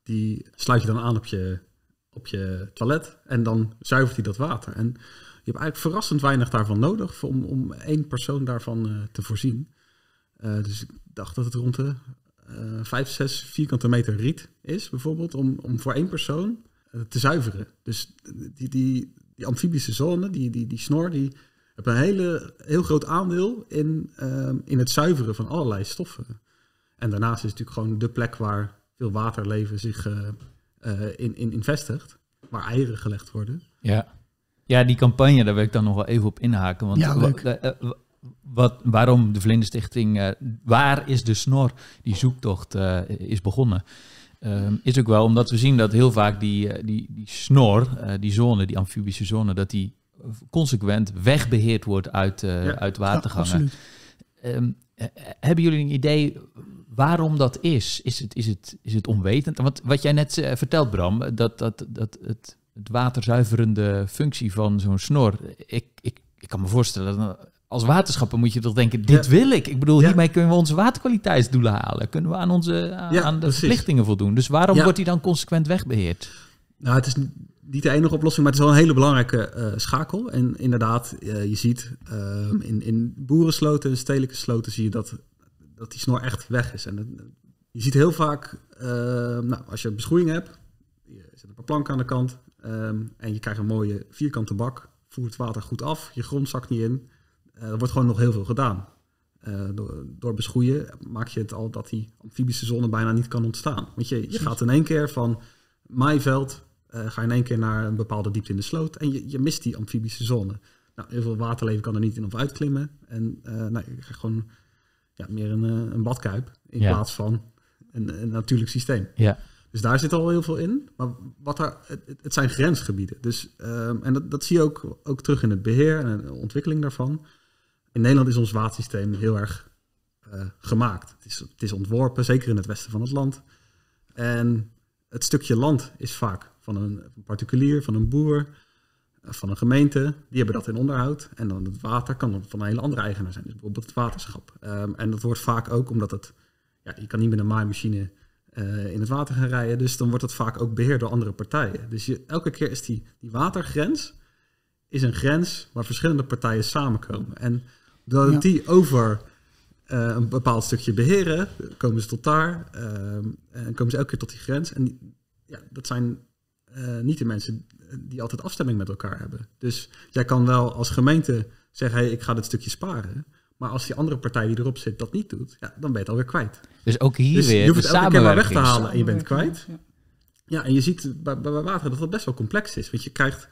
die sluit je dan aan op je, op je toilet. En dan zuivert hij dat water. En je hebt eigenlijk verrassend weinig daarvan nodig om, om één persoon daarvan eh, te voorzien. Eh, dus ik dacht dat het rond de uh, 5, 6 vierkante meter riet is, bijvoorbeeld, om, om voor één persoon eh, te zuiveren. Dus die, die, die amfibische zone, die, die, die snor, die heeft een hele, heel groot aandeel in, in het zuiveren van allerlei stoffen. En daarnaast is het natuurlijk gewoon de plek waar veel waterleven zich in, in, in vestigt, waar eieren gelegd worden. Ja. Ja, die campagne, daar wil ik dan nog wel even op inhaken. Want ja, eh, eh, Wat, waarom de Vlinderstichting, uh, waar is de snor, die zoektocht is begonnen. Ehm, is ook wel omdat we zien dat heel vaak die, die, die snor, die zone, die amfibische zone, dat die consequent wegbeheerd wordt uit, uit watergangen. Ja, ehm, hebben jullie een idee waarom dat is? Is het, is het, is het onwetend? Want wat jij net vertelt, Bram, dat, dat, dat het het waterzuiverende functie van zo'n snor. Ik, ik, ik kan me voorstellen, nou, als waterschappen moet je toch denken, dit wil ik. Ik bedoel, hiermee kunnen we onze waterkwaliteitsdoelen halen. Kunnen we aan, onze, aan, ja, aan de verplichtingen voldoen. Dus waarom wordt die dan consequent wegbeheerd? Nou, het is niet de enige oplossing, maar het is wel een hele belangrijke eh, schakel. En inderdaad, eh, je ziet ehm, in, in boerensloten en stedelijke sloten zie je dat, dat die snor echt weg is. En je ziet heel vaak, ehm, nou, als je beschoeiing hebt, je zet een paar planken aan de kant, Ehm, en je krijgt een mooie vierkante bak, voert water goed af, je grond zakt niet in. Eh, er wordt gewoon nog heel veel gedaan. Eh, door, beschoeien maak je het al dat die amfibische zone bijna niet kan ontstaan. Want je, gaat in één keer van maaiveld, uh, ga in één keer naar een bepaalde diepte in de sloot en je, je mist die amfibische zone. Nou, heel veel waterleven kan er niet in of uitklimmen. En nou, je krijgt gewoon ja, meer een, een badkuip in plaats van een, een, natuurlijk systeem. Ja. Dus daar zit al heel veel in. Maar wat daar, het, het zijn grensgebieden. Dus, ehm, en dat, dat zie je ook, ook terug in het beheer en de ontwikkeling daarvan. In Nederland is ons watersysteem heel erg eh, gemaakt. Het is, het is ontworpen, zeker in het westen van het land. En het stukje land is vaak van een, particulier, van een boer, eh, van een gemeente. Die hebben dat in onderhoud. En dan het water kan van een hele andere eigenaar zijn. Dus bijvoorbeeld het waterschap. Ehm, en dat wordt vaak ook omdat het... Ja, je kan niet met een maaimachine eh, in het water gaan rijden. Dus dan wordt dat vaak ook beheerd door andere partijen. Dus elke keer is die, die watergrens is een grens waar verschillende partijen samenkomen. En doordat die over eh, een bepaald stukje beheren, komen ze tot daar. Eh, en komen ze elke keer tot die grens. En ja, dat zijn niet de mensen die altijd afstemming met elkaar hebben. Dus jij kan wel als gemeente zeggen, hey, ik ga dit stukje sparen. Maar als die andere partij die erop zit dat niet doet, ja, dan ben je het alweer kwijt. Dus ook hier dus weer je hoeft het elke keer maar weg te halen en je bent kwijt. Ja. en je ziet bij, bij water dat dat best wel complex is. Want je krijgt...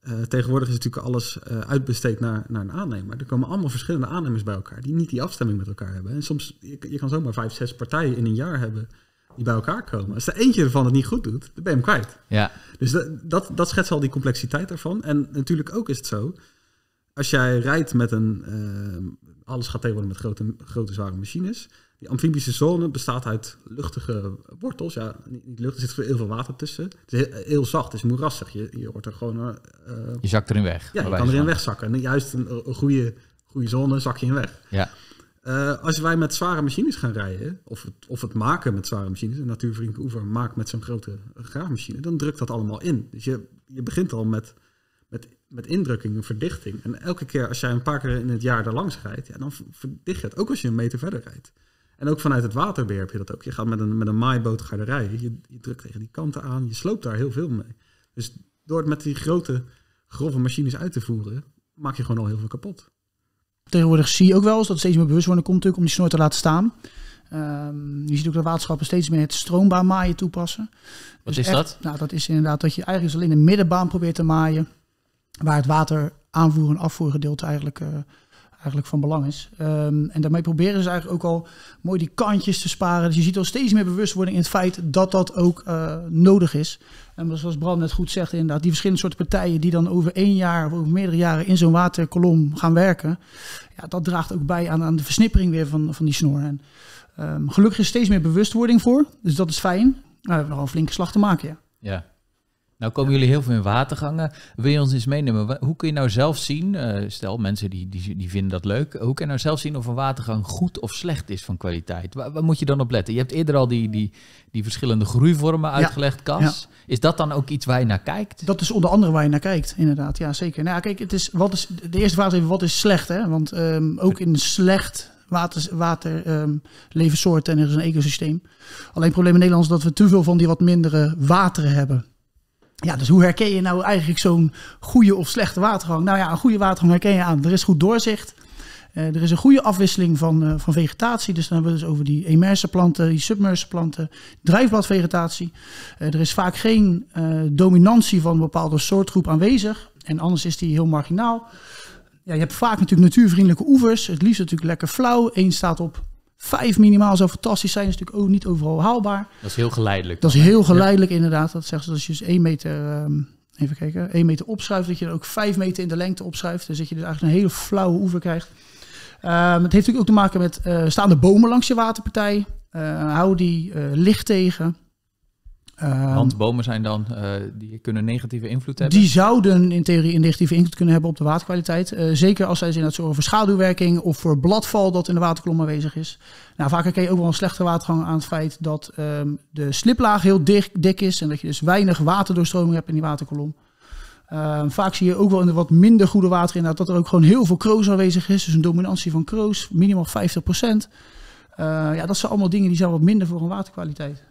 Eh, tegenwoordig is natuurlijk alles eh, uitbesteed naar, naar een aannemer. Er komen allemaal verschillende aannemers bij elkaar die niet die afstemming met elkaar hebben. En soms, je, je kan zomaar vijf, zes partijen in een jaar hebben die bij elkaar komen. Als er eentje ervan het niet goed doet, dan ben je hem kwijt. Ja. Dus dat, dat, dat schetst al die complexiteit daarvan. En natuurlijk ook is het zo, als jij rijdt met een. Eh, alles gaat tegenwoordig met grote, grote zware machines. Die amfibische zone bestaat uit luchtige wortels. Ja, niet lucht, er zit heel veel water tussen. Het is heel, zacht, het is moerassig. Je, je hoort er gewoon. Eh, je zakt erin weg. Ja, je kan erin wegzakken. En juist een, goede, goede zone zak je in weg. Ja. Eh, als wij met zware machines gaan rijden, of het, of het maken met zware machines, een natuurvriendelijke oever maakt met zo'n grote graafmachine, dan drukt dat allemaal in. Dus je, je begint al met met, met indrukking verdichting. En elke keer als jij een paar keer in het jaar daar langs rijdt, ja, dan verdicht je het. Ook als je een meter verder rijdt. En ook vanuit het waterbeheer heb je dat ook. Je gaat met een, met een maaiboot rijden. Je, je drukt tegen die kanten aan. Je sloopt daar heel veel mee. Dus door het met die grote, grove machines uit te voeren, maak je gewoon al heel veel kapot. Tegenwoordig zie je ook wel eens dat steeds meer bewustwording komt om die snoer te laten staan. Ehm, je ziet ook dat waterschappen steeds meer het stroombaar maaien toepassen. Wat dus is dat? Nou, dat is inderdaad dat je eigenlijk alleen de middenbaan probeert te maaien waar het water aanvoeren en afvoergedeelte eigenlijk, eh, eigenlijk van belang is. Ehm, en daarmee proberen ze eigenlijk ook al mooi die kantjes te sparen. Dus je ziet al steeds meer bewustwording in het feit dat dat ook eh, nodig is. En zoals Bram net goed zegt, inderdaad, die verschillende soorten partijen die dan over één jaar of over meerdere jaren in zo'n waterkolom gaan werken, ja, dat draagt ook bij aan, aan de versnippering weer van, van die snoer. En, ehm, gelukkig is steeds meer bewustwording voor, dus dat is fijn. Maar nou, we hebben nog een flinke slag te maken, ja. Ja, nou komen jullie heel veel in watergangen. Wil je ons eens meenemen? Hoe kun je nou zelf zien, eh, stel mensen die, die, die vinden dat leuk, hoe kun je nou zelf zien of een watergang goed of slecht is van kwaliteit? Waar, moet je dan op letten? Je hebt eerder al die, die, die verschillende groeivormen uitgelegd, Kas. Is dat dan ook iets waar je naar kijkt? Dat is onder andere waar je naar kijkt, inderdaad. Ja, zeker. Nou, kijk, het is, wat is, de eerste vraag is even, wat is slecht? Hè? Want ehm, ook in slecht water, water ehm, leven soorten en er is een ecosysteem. Alleen het probleem in Nederland is dat we te veel van die wat mindere wateren hebben. Ja, dus hoe herken je nou eigenlijk zo'n goede of slechte watergang? Nou ja, een goede watergang herken je aan. Er is goed doorzicht. Eh, er is een goede afwisseling van, eh, van vegetatie. Dus dan hebben we dus over die immerse planten, die submerse planten, drijfbladvegetatie. Eh, er is vaak geen dominantie van een bepaalde soortgroep aanwezig. En anders is die heel marginaal. Ja, je hebt vaak natuurlijk natuurvriendelijke oevers. Het liefst natuurlijk lekker flauw. Eén staat op Vijf minimaal zou fantastisch zijn. is natuurlijk ook niet overal haalbaar. Dat is heel geleidelijk. Dat is heel geleidelijk inderdaad. Dat zegt ze als je dus één meter, ehm, even kijken, één meter opschuift, dat je er ook vijf meter in de lengte opschuift. Dus dat je dus eigenlijk een hele flauwe oever krijgt. Um, het heeft natuurlijk ook te maken met uh, staande bomen langs je waterpartij. Uh, hou die eh, licht tegen. Want ehm, bomen zijn dan, uh, die kunnen negatieve invloed hebben? Die zouden in theorie een negatieve invloed kunnen hebben op de waterkwaliteit. Eh, zeker als zij zijn dat zorgen voor schaduwwerking of voor bladval dat in de waterkolom aanwezig is. Nou, vaak herken je ook wel een slechte watergang aan het feit dat ehm, de sliplaag heel dik, dik, is en dat je dus weinig waterdoorstroming hebt in die waterkolom. Ehm, vaak zie je ook wel in de wat minder goede water inderdaad dat er ook gewoon heel veel kroos aanwezig is. Dus een dominantie van kroos, minimaal 50%. Eh, ja, dat zijn allemaal dingen die zijn wat minder voor een waterkwaliteit.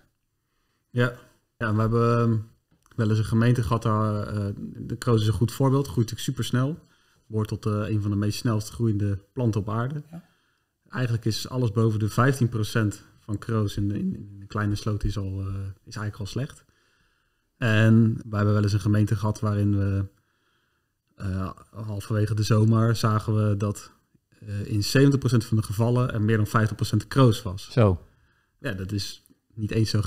Ja, ja, we hebben ehm, wel eens een gemeente gehad daar. Eh, de kroos is een goed voorbeeld. Groeit natuurlijk supersnel. Wordt tot eh, een van de meest snelst groeiende planten op aarde. Ja. Eigenlijk is alles boven de 15% van kroos in, in, in de kleine sloot is, al, eh, is eigenlijk al slecht. En we hebben wel eens een gemeente gehad waarin we halverwege de zomer zagen we dat in 70% van de gevallen er meer dan 50% kroos was. Zo. Ja, dat is niet eens zo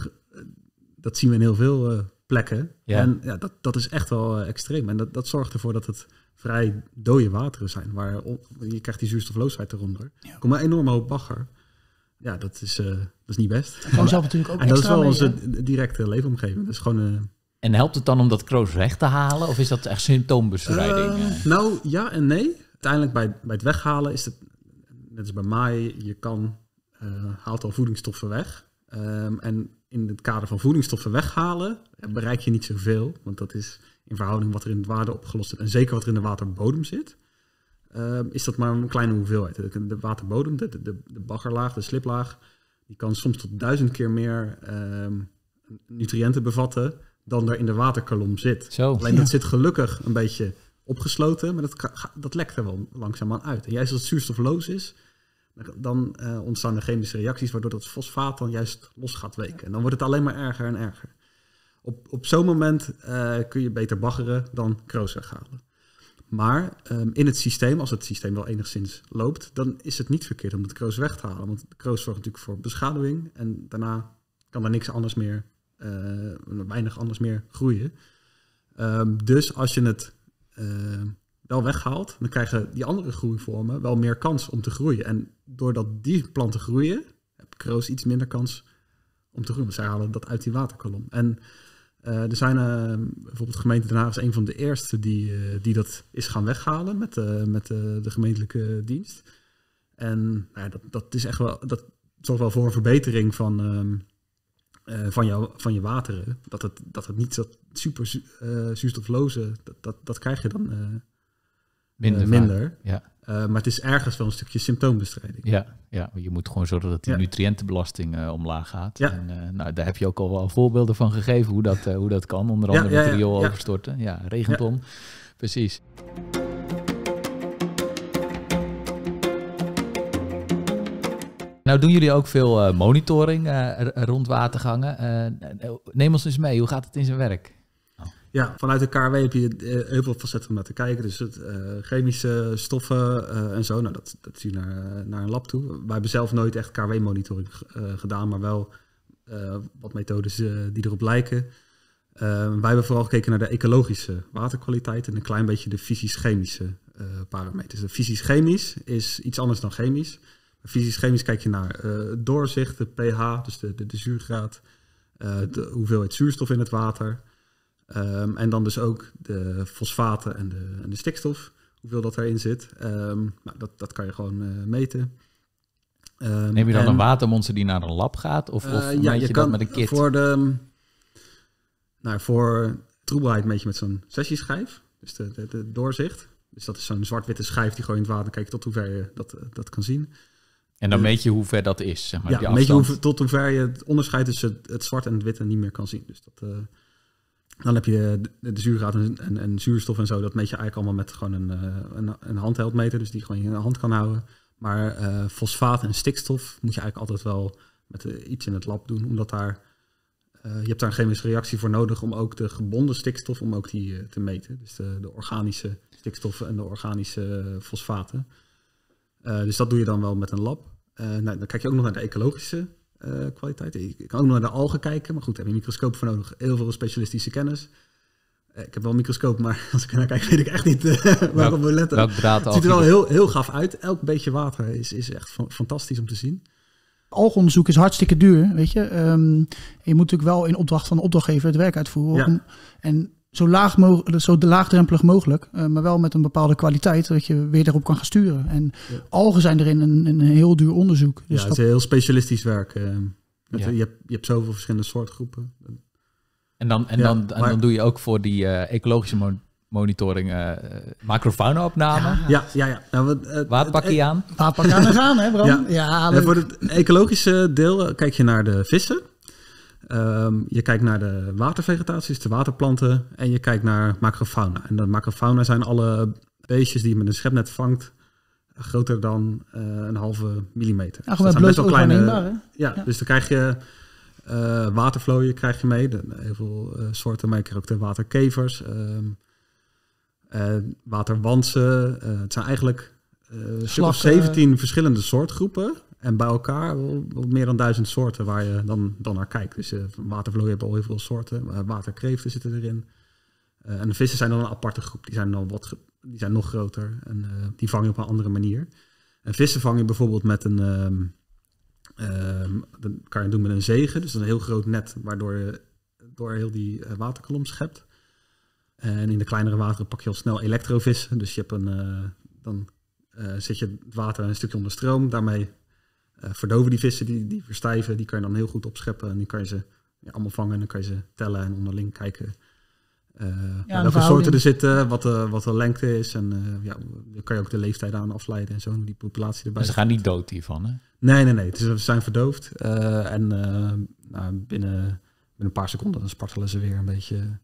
dat zien we in heel veel eh, plekken. En ja, dat, dat is echt wel eh, extreem. En dat, dat zorgt ervoor dat het vrij dode wateren zijn. Waar je krijgt die zuurstofloosheid eronder. Kom Komt een enorme hoop bagger. Ja, dat is, eh, dat is niet best. Dat zelf natuurlijk ook En dat is wel onze directe leefomgeving. Dat is gewoon... en helpt het dan om dat kroos weg te halen? Of is dat echt symptoombestrijding? nou, ja en nee. Uiteindelijk bij, bij het weghalen is het... Net als bij maaien, je kan... haalt al voedingsstoffen weg. Ehm, en in het kader van voedingsstoffen weghalen, eh, bereik je niet zoveel. Want dat is in verhouding wat er in het water opgelost zit en zeker wat er in de waterbodem zit. Ehm, is dat maar een kleine hoeveelheid. De waterbodem, de, de, de baggerlaag, de sliplaag, die kan soms tot duizend keer meer ehm, nutriënten bevatten dan er in de waterkolom zit. Alleen dat zit gelukkig een beetje opgesloten, maar dat, dat lekt er wel langzaamaan uit. En juist als het zuurstofloos is, dan eh, ontstaan er chemische reacties waardoor dat fosfaat dan juist los gaat weken. En dan wordt het alleen maar erger en erger. Op, op zo'n moment eh, kun je beter baggeren dan kroos weghalen. Maar ehm, in het systeem, als het systeem wel enigszins loopt, dan is het niet verkeerd om het kroos weg te halen. Want kroos zorgt natuurlijk voor beschaduwing en daarna kan er niks anders meer, eh, weinig anders meer groeien. Ehm, dus als je het wel weghaalt, dan krijgen die andere groeivormen wel meer kans om te groeien. En doordat die planten groeien, heb kroos iets minder kans om te groeien. Want zij halen dat uit die waterkolom. En eh, er zijn eh, bijvoorbeeld de gemeente Den Haag is een van de eerste die, eh, die dat is gaan weghalen met, met de gemeentelijke dienst. En nou dat, dat is echt wel, dat zorgt wel voor een verbetering van, ehm, van, jou, van je wateren. Dat het, dat het niet zo super zuurstofloze, dat, dat, dat krijg je dan eh, minder. Ja. Eh, maar het is ergens wel een stukje symptoombestrijding. Ja, ja je moet gewoon zorgen dat die nutriëntenbelasting eh, omlaag gaat. Ja. nou, daar heb je ook al wel voorbeelden van gegeven hoe dat, hoe dat kan. Onder andere ja, met riool overstorten. Ja, regenton. Precies. Nou doen jullie ook veel monitoring rond watergangen. neem ons eens mee, hoe gaat het in zijn werk? Ja, vanuit de KW heb je eh, heel veel facetten om naar te kijken. Dus het, eh, chemische stoffen eh, en zo, nou, dat, dat zie je naar, naar een lab toe. Wij hebben zelf nooit echt KW-monitoring gedaan, maar wel wat methodes die erop lijken. wij hebben vooral gekeken naar de ecologische waterkwaliteit en een klein beetje de fysisch-chemische parameters. fysisch-chemisch is iets anders dan chemisch. Fysisch-chemisch kijk je naar doorzicht, de pH, dus de, de, de zuurgraad, de hoeveelheid zuurstof in het water. Ehm, en dan dus ook de fosfaten en de, en de stikstof, hoeveel dat erin zit. Um, nou, dat, dat kan je gewoon eh, meten. Um, Neem je dan een watermonster die naar een lab gaat? Of, eh, of ja, je, kan dat met een kit? Voor, de, nou, voor troebelheid meet je met zo'n sessieschijf, dus de, doorzicht. Dus dat is zo'n zwart-witte schijf die gewoon in het water kijkt tot hoe ver je dat, eh, dat kan zien. En dan dus- meet je hoe ver dat is, zeg maar, ja, Meet je hoe, tot hoe ver je het onderscheid tussen het, zwart en het witte niet meer kan zien. Dus dat, dan heb je de, de zuurgraad en, en, zuurstof en zo. Dat meet je eigenlijk allemaal met gewoon een, eh, een, een handheldmeter. Dus die gewoon in de hand kan houden. Maar eh, fosfaat en stikstof moet je eigenlijk altijd wel met eh, iets in het lab doen. Omdat daar, je hebt daar een chemische reactie voor nodig om ook de gebonden stikstof, om ook die te meten. Dus de, de, organische stikstof en de organische fosfaten. dus dat doe je dan wel met een lab. Nou, dan kijk je ook nog naar de ecologische uh, kwaliteit. Ik kan ook nog naar de algen kijken, maar goed, heb je een microscoop voor nodig. Heel veel specialistische kennis. Eh, ik heb wel een microscoop, maar *laughs* als ik naar kijk, weet ik echt niet uh, waarop we letten. Het ziet er wel heel, heel gaaf uit. Elk beetje water is, is echt fantastisch om te zien. Algonderzoek is hartstikke duur, weet je. Ehm, je moet natuurlijk wel in opdracht van de opdrachtgever het werk uitvoeren. En zo, laag mogelijk, zo laagdrempelig mogelijk, eh, maar wel met een bepaalde kwaliteit, dat je weer daarop kan gaan sturen. En ja. algen zijn erin een, een heel duur onderzoek. Dus ja, het is heel specialistisch werk. Eh. je, hebt, je hebt zoveel verschillende soortgroepen. En dan, en dan, en dan doe je ook voor die eh, ecologische monitoring macrofauna-opname. Ja, ja, ja. ja. Nou, Waar pak je e- aan? Waar pak je aan, hè Bram? Ja, ja, voor het ecologische deel kijk je naar de vissen. Ehm, je kijkt naar de watervegetatie, de waterplanten. En je kijkt naar macrofauna. En de macrofauna zijn alle beestjes die je met een schepnet vangt eh, groter dan eh, een halve millimeter. Ach, dus dat zijn best wel kleine. Ja, ja, dus dan krijg je uh, watervlooien krijg je mee. Heel veel soorten, maar je krijgt ook de waterkevers, ehm, waterwansen. het zijn eigenlijk uh, 17 verschillende soortgroepen. En bij elkaar meer dan duizend soorten waar je dan, dan naar kijkt. Dus uh, eh, watervlooien hebben al heel veel soorten. Eh, waterkreeften zitten erin. Eh, en de vissen zijn dan een aparte groep. Die zijn, dan wat, die zijn nog groter. En die vang je op een andere manier. En vissen vang je bijvoorbeeld met een... Um, kan je doen met een zegen. Dus een heel groot net waardoor je door heel die waterkolom schept. En in de kleinere wateren pak je al snel elektrovissen. Dus je hebt een... dan zit je het water een stukje onder stroom. Daarmee eh, verdoven die vissen, die, die verstijven, die kan je dan heel goed opscheppen. En die kan je ze ja, allemaal vangen en dan kan je ze tellen en onderling kijken uh, ja, welke soorten er zitten, wat de, eh, wat de lengte is. En uh, ja, daar kan je ook de leeftijd aan afleiden en zo, die populatie erbij. ze gaan niet dood hiervan, hè? Nee, nee, nee. ze zijn verdoofd. en nou, binnen, binnen een paar seconden dan spartelen ze weer een beetje.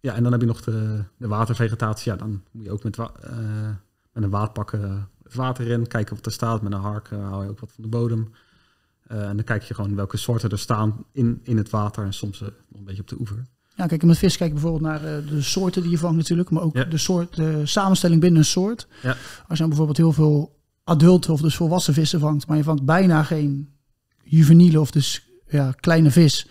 Ja, en dan heb je nog de, de watervegetatie. Ja, dan moet je ook met, met een waadpakken water in, kijken wat er staat. Met een hark hou eh, je ook wat van de bodem. Eh, en dan kijk je gewoon welke soorten er staan in, in het water en soms eh, nog een beetje op de oever. Ja, kijk, met vis kijk bijvoorbeeld naar de soorten die je vangt natuurlijk, maar ook de, soort, de samenstelling binnen een soort. Ja. Als je dan bijvoorbeeld heel veel adulte of dus volwassen vissen vangt, maar je vangt bijna geen juveniele of dus ja, kleine vis,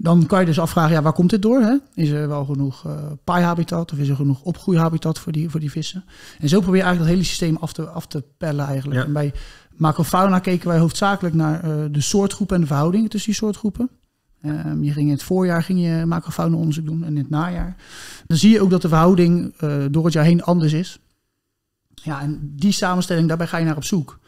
dan kan je dus afvragen, ja, waar komt dit door? Hè? Is er wel genoeg uh, eh, habitat of is er genoeg opgroeihabitat voor die, voor die vissen? En zo probeer je eigenlijk dat hele systeem af te, af te pellen eigenlijk. En bij macrofauna keken wij hoofdzakelijk naar eh, de soortgroepen en de verhouding tussen die soortgroepen. Ehm, je ging in het voorjaar ging je macrofauna onderzoek doen en in het najaar. Dan zie je ook dat de verhouding eh, door het jaar heen anders is. Ja, en die samenstelling, daarbij ga je naar op zoek.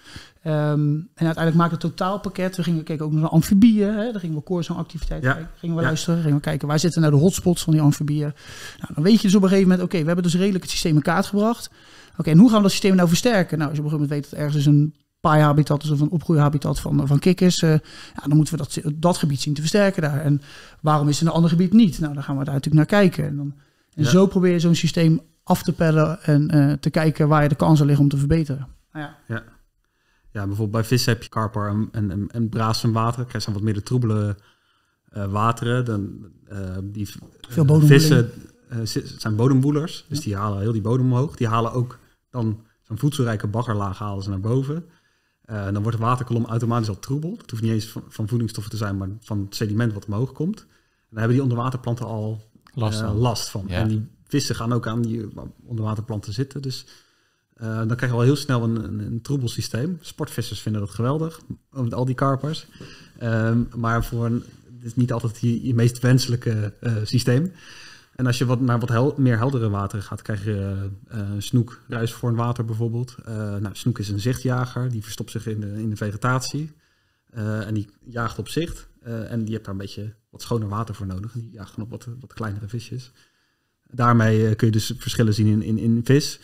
Ehm, en uiteindelijk maakte het totaalpakket. We gingen kijken ook naar amfibieën. Hè. Daar gingen we koorzaamactiviteit ja. kijken. Gingen we luisteren, gingen we kijken waar zitten nou de hotspots van die amfibieën. Nou, dan weet je dus op een gegeven moment, oké, we hebben dus redelijk het systeem in kaart gebracht. Oké, en hoe gaan we dat systeem nou versterken? Nou, als je op een gegeven moment weet dat ergens een paaihabitat is of een opgroeihabitat van, eh, van kikkers, eh, ja, dan moeten we dat, dat gebied zien te versterken daar. En waarom is het een ander gebied niet? Nou, dan gaan we daar natuurlijk naar kijken. En, dan, en zo probeer je zo'n systeem af te pellen en eh, te kijken waar je de kansen liggen om te verbeteren. ja ja, bijvoorbeeld bij vissen heb je karper en, en, en, braas en water. Krijg zijn wat meer de troebele eh, wateren. Dan, uh, die eh, Veel vissen zijn bodemwoelers. Dus die halen heel die bodem omhoog. Die halen ook dan zo'n voedselrijke baggerlaag halen ze naar boven. En dan wordt de waterkolom automatisch al troebel. Het hoeft niet eens van, van, voedingsstoffen te zijn, maar van het sediment wat omhoog komt. En dan hebben die onderwaterplanten al last, last van. En die vissen gaan ook aan die onderwaterplanten zitten. Dus eh, dan krijg je al heel snel een, een, een, troebel systeem. Sportvissers vinden dat geweldig, met al die karpers. Ehm, maar voor het is niet altijd je, meest wenselijke eh, systeem. En als je wat naar wat hel, meer heldere wateren gaat, krijg je uh, snoek, water bijvoorbeeld. nou, snoek is een zichtjager, die verstopt zich in de, in de vegetatie. en die jaagt op zicht. en die hebt daar een beetje wat schoner water voor nodig. die jaagt op wat, wat kleinere visjes. Daarmee kun je dus verschillen zien in, in, in vis.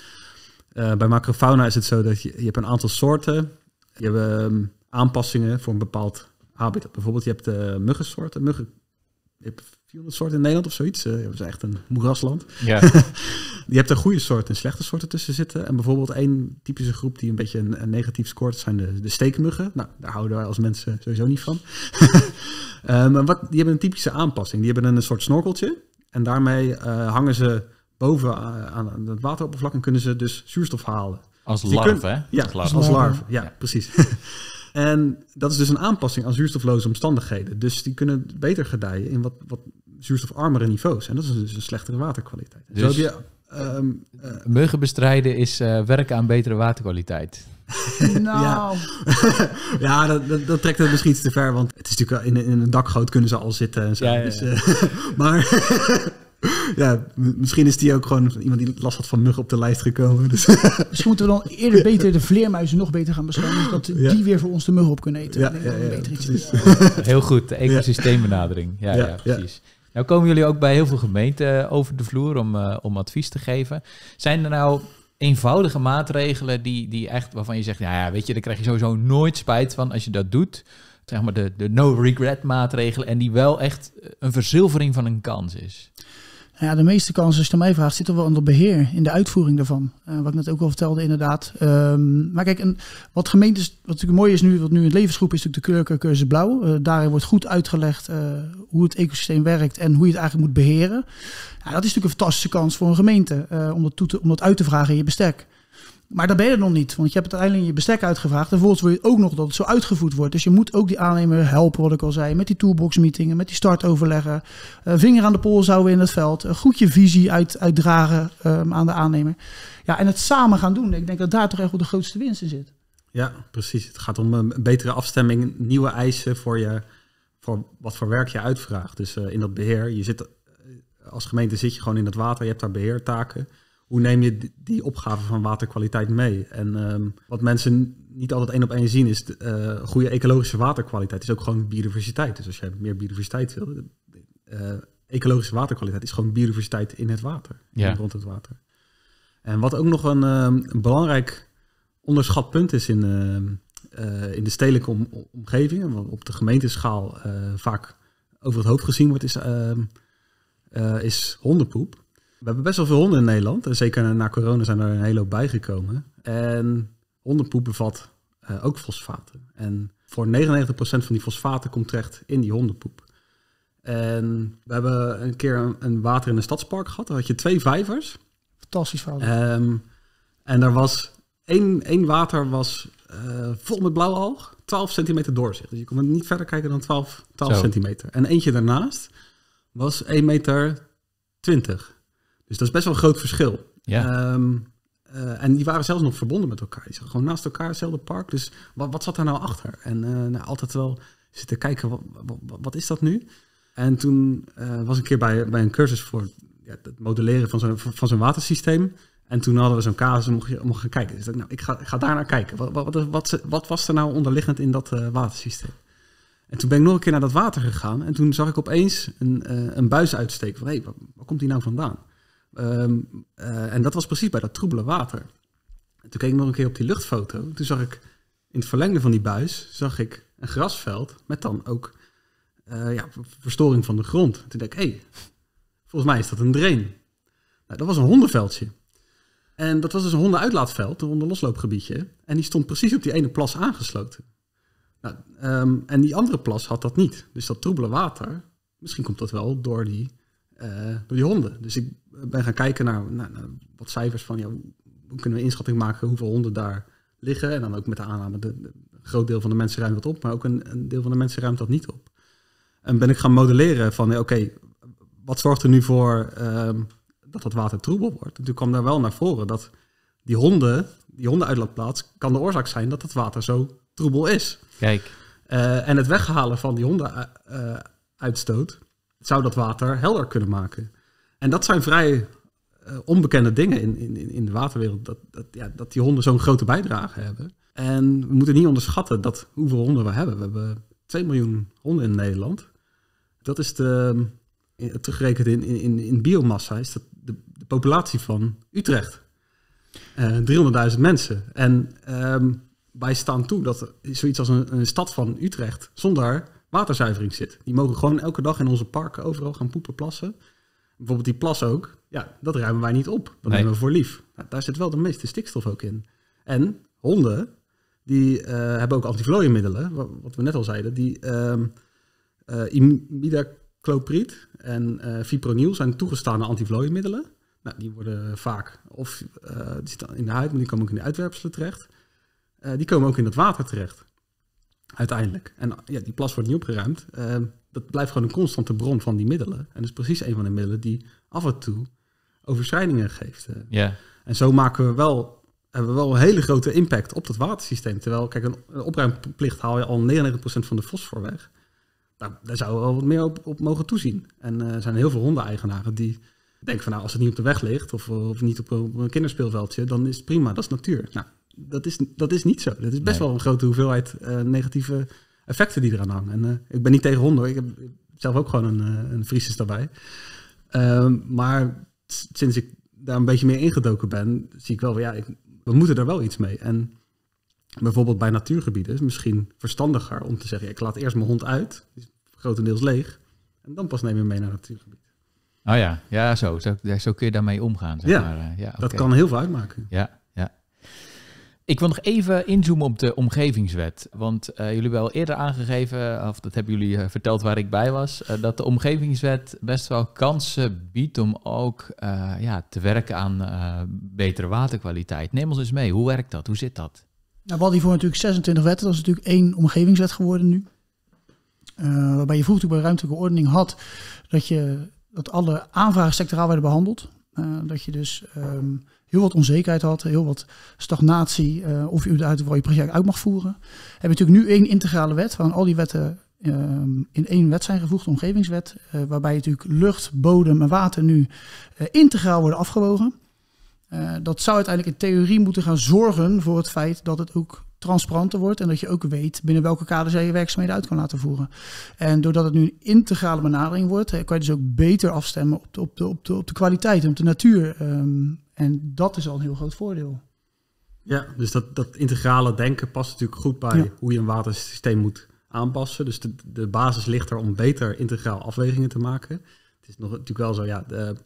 Eh, bij macrofauna is het zo dat je, je hebt een aantal soorten. Je hebt ehm, aanpassingen voor een bepaald habitat. Bijvoorbeeld je hebt uh, muggensoorten. Muggen, je hebt 400 soorten in Nederland of zoiets. Uh, dat is echt een moerasland. Ja. *laughs* je hebt er goede soorten en slechte soorten tussen zitten. En bijvoorbeeld één typische groep die een beetje een, negatief scoort zijn de, de, steekmuggen. Nou, daar houden wij als mensen sowieso niet van. *laughs* Ehm, maar wat, die hebben een typische aanpassing. Die hebben een soort snorkeltje. En daarmee hangen ze boven eh, aan het wateroppervlak en kunnen ze dus zuurstof halen. Als dus larven, hè? Ja, als larven. Ja, precies. *laughs* en dat is dus een aanpassing aan zuurstofloze omstandigheden. Dus die kunnen beter gedijen in wat, wat zuurstofarmere niveaus. En dat is dus een slechtere waterkwaliteit. Dus heb je, um, muggen bestrijden is eh, werken aan betere waterkwaliteit. *laughs* Nou. ja, *laughs* dat, dat, trekt het misschien iets te ver. Want het is natuurlijk in, in een dakgoot kunnen ze al zitten. En zo, ja, ja, dus, maar *laughs* ja, misschien is die ook gewoon iemand die last had van muggen op de lijst gekomen. Dus. *laughs* Misschien moeten we dan eerder *laughs* beter de vleermuizen nog beter gaan beschermen. Zodat die weer voor ons de muggen op kunnen eten. Ja, ja, beter iets Heel goed, de ecosysteembenadering. Ja, ja, precies. Nou komen jullie ook bij heel veel gemeenten eh, over de vloer om, eh, om advies te geven. Zijn er nou eenvoudige maatregelen die, die echt, waarvan je zegt, ja, weet je, daar krijg je sowieso nooit spijt van als je dat doet zeg maar de, de no-regret maatregelen en die wel echt een verzilvering van een kans is? ja, de meeste kansen, als je het mij vraagt, zitten wel onder beheer in de uitvoering daarvan. Eh, wat ik net ook al vertelde, inderdaad. Ehm, maar kijk, en wat gemeentes, wat natuurlijk mooi is nu, wat nu in het levensgroep is, natuurlijk de kleurkeurcursus blauw. Uh, daarin wordt goed uitgelegd eh, hoe het ecosysteem werkt en hoe je het eigenlijk moet beheren. Ja, dat is natuurlijk een fantastische kans voor een gemeente om dat, toe te, om, dat uit te vragen in je bestek. Maar dat ben je nog niet, want je hebt uiteindelijk je bestek uitgevraagd. En vervolgens wil je ook nog dat het zo uitgevoerd wordt. Dus je moet ook die aannemer helpen, wat ik al zei, met die toolbox-meetingen, met die startoverleggen. Eh, vinger aan de pols houden in het veld. goed je visie uit, uitdragen ehm, aan de aannemer. Ja, en het samen gaan doen. Ik denk dat daar toch echt wel de grootste winst in zit. Ja, precies. Het gaat om eh, een betere afstemming, nieuwe eisen voor, je, voor wat voor werk je uitvraagt. Dus eh, in dat beheer, je zit, als gemeente zit je gewoon in het water, je hebt daar beheertaken hoe neem je die opgave van waterkwaliteit mee? En ehm, wat mensen niet altijd één op één zien, is eh, goede ecologische waterkwaliteit is ook gewoon biodiversiteit. Dus als je meer biodiversiteit wil, eh, ecologische waterkwaliteit is gewoon biodiversiteit in het water, ja. rond het water. En wat ook nog een, ehm, belangrijk onderschatpunt is in, ehm, eh, in de stedelijke omgeving, omgevingen, wat op de gemeenteschaal vaak over het hoofd gezien wordt, is, is hondenpoep. We hebben best wel veel honden in Nederland. En zeker na corona zijn er een hele hoop bijgekomen. En hondenpoep bevat eh, ook fosfaten. En voor 99% van die fosfaten komt terecht in die hondenpoep. En we hebben een keer een, water in een stadspark gehad. Daar had je twee vijvers. Fantastisch verhaal. Ehm, en daar was één, één water was eh, vol met blauwe alg. 12 centimeter doorzicht. Dus je kon niet verder kijken dan 12, 12 centimeter. En eentje daarnaast was 1 meter 20. Dus dat is best wel een groot verschil. Ja. Ehm, eh, en die waren zelfs nog verbonden met elkaar. Die zaten gewoon naast elkaar, hetzelfde park. Dus wat, wat zat daar nou achter? En eh, nou, altijd wel zitten kijken, wat, wat, is dat nu? En toen eh, was ik een keer bij, bij een cursus voor ja, het modelleren van zo'n, van zo'n watersysteem. En toen hadden we zo'n casus en mocht gaan kijken. Dus ik, nou, ik, ga, ga daar naar kijken. Wat, wat, wat, wat, was er nou onderliggend in dat watersysteem? En toen ben ik nog een keer naar dat water gegaan. En toen zag ik opeens een, een buis uitsteken. hey, waar, waar komt die nou vandaan? Ehm, eh, en dat was precies bij dat troebele water. toen keek ik nog een keer op die luchtfoto. Toen zag ik in het verlengde van die buis zag ik een grasveld met dan ook eh, ja, verstoring van de grond. toen dacht ik, hé, hey, volgens mij is dat een drain. Nou, dat was een hondenveldje. En dat was dus een hondenuitlaatveld, een hondenlosloopgebiedje. En die stond precies op die ene plas aangesloten. Nou, ehm, en die andere plas had dat niet. Dus dat troebele water, misschien komt dat wel door die eh, door die honden. Dus ik eh, ben gaan kijken naar, wat cijfers van ja, hoe kunnen we inschatting maken hoeveel honden daar liggen. En dan ook met de aanname, de, een groot deel van de mensen ruimt dat op, maar ook een, deel van de mensen ruimt dat niet op. En ben ik gaan modelleren van eh, oké, wat zorgt er nu voor ehm, dat dat water troebel wordt? En toen kwam daar wel naar voren dat die honden, die hondenuitlaatplaats, kan de oorzaak zijn dat het water zo troebel is. Kijk. en het weghalen van die hondenuitstoot zou dat water helder kunnen maken. En dat zijn vrij eh, onbekende dingen in, in, in de waterwereld. Dat, dat, ja, dat die honden zo'n grote bijdrage hebben. En we moeten niet onderschatten dat hoeveel honden we hebben. We hebben 2 miljoen honden in Nederland. Dat is de, eh, in, teruggerekend in, in, in biomassa, is dat de, populatie van Utrecht. 300.000 eh, mensen. En um, wij staan toe dat zoiets als een stad van Utrecht zonder waterzuivering zit. Die mogen gewoon elke dag in onze parken overal gaan poepen, plassen. Bijvoorbeeld die plas ook. Ja, dat ruimen wij niet op. Dat nemen we voor lief. Nou, daar zit wel de meeste stikstof ook in. En honden, die eh, hebben ook antivlooienmiddelen. Wat we net al zeiden. Die uh, ehm, eh, imidacloprid en eh, fipronil zijn toegestane antivlooienmiddelen. Nou, die worden vaak of die zitten in de huid, maar die komen ook in de uitwerpselen terecht. die komen ook in het water terecht. Uiteindelijk. En eh, ja, die plas wordt niet opgeruimd. Ehm, dat blijft gewoon een constante bron van die middelen. En dat is precies een van de middelen die af en toe overschrijdingen geeft. Eh. Ja. En zo maken we wel, hebben we wel een hele grote impact op dat watersysteem. Terwijl, kijk, een opruimplicht haal je al 99% van de fosfor weg. Nou, daar zouden we wel wat meer op, op mogen toezien. En eh, er zijn heel veel hondeneigenaren die denken van nou, als het niet op de weg ligt of, of niet op een kinderspeelveldje, dan is het prima, dat is natuur. Nou, dat, is, dat is niet zo. Dat is best wel een grote hoeveelheid eh, negatieve effecten die eraan hangen. En, eh, ik ben niet tegen honden. Ik heb zelf ook gewoon een, eh, een daarbij. Ehm, maar sinds ik daar een beetje meer ingedoken ben, zie ik wel, van, ja, ik, we moeten daar wel iets mee. En bijvoorbeeld bij natuurgebieden is misschien verstandiger om te zeggen, ik laat eerst mijn hond uit, is grotendeels leeg, en dan pas neem je mee naar het natuurgebied. Oh ja, ja zo, zo, kun je daarmee omgaan. Zeg ja, maar. ja dat kan heel veel uitmaken. Ja, ik wil nog even inzoomen op de omgevingswet. Want eh, jullie hebben al eerder aangegeven, of dat hebben jullie eh, verteld waar ik bij was, eh, dat de omgevingswet best wel kansen biedt om ook ja, te werken aan betere waterkwaliteit. Neem ons eens mee, hoe werkt dat? Hoe zit dat? Nou, wat die hiervoor natuurlijk 26 wetten, dat is natuurlijk één omgevingswet geworden nu. waarbij je vroeger bij ruimtelijke ordening had dat, je, dat alle aanvragen sectoraal werden behandeld. dat je dus. Ehm, heel wat onzekerheid had, heel wat stagnatie, eh, of je uit waar je project uit mag voeren. Heb je natuurlijk nu één integrale wet, waarin al die wetten ehm, in één wet zijn gevoegd, de omgevingswet, uh, waarbij natuurlijk lucht, bodem en water nu eh, integraal worden afgewogen. dat zou uiteindelijk in theorie moeten gaan zorgen voor het feit dat het ook transparanter wordt en dat je ook weet binnen welke kaders jij je werkzaamheden uit kan laten voeren. En doordat het nu een integrale benadering wordt, kan je dus ook beter afstemmen op de, op de, op de, op de kwaliteit en op de natuur ehm, en dat is al een heel groot voordeel. Ja, dus dat, dat integrale denken past natuurlijk goed bij hoe je een watersysteem moet aanpassen. Dus de, basis ligt er om beter integraal afwegingen te maken. Het is nog natuurlijk wel zo, ja, de,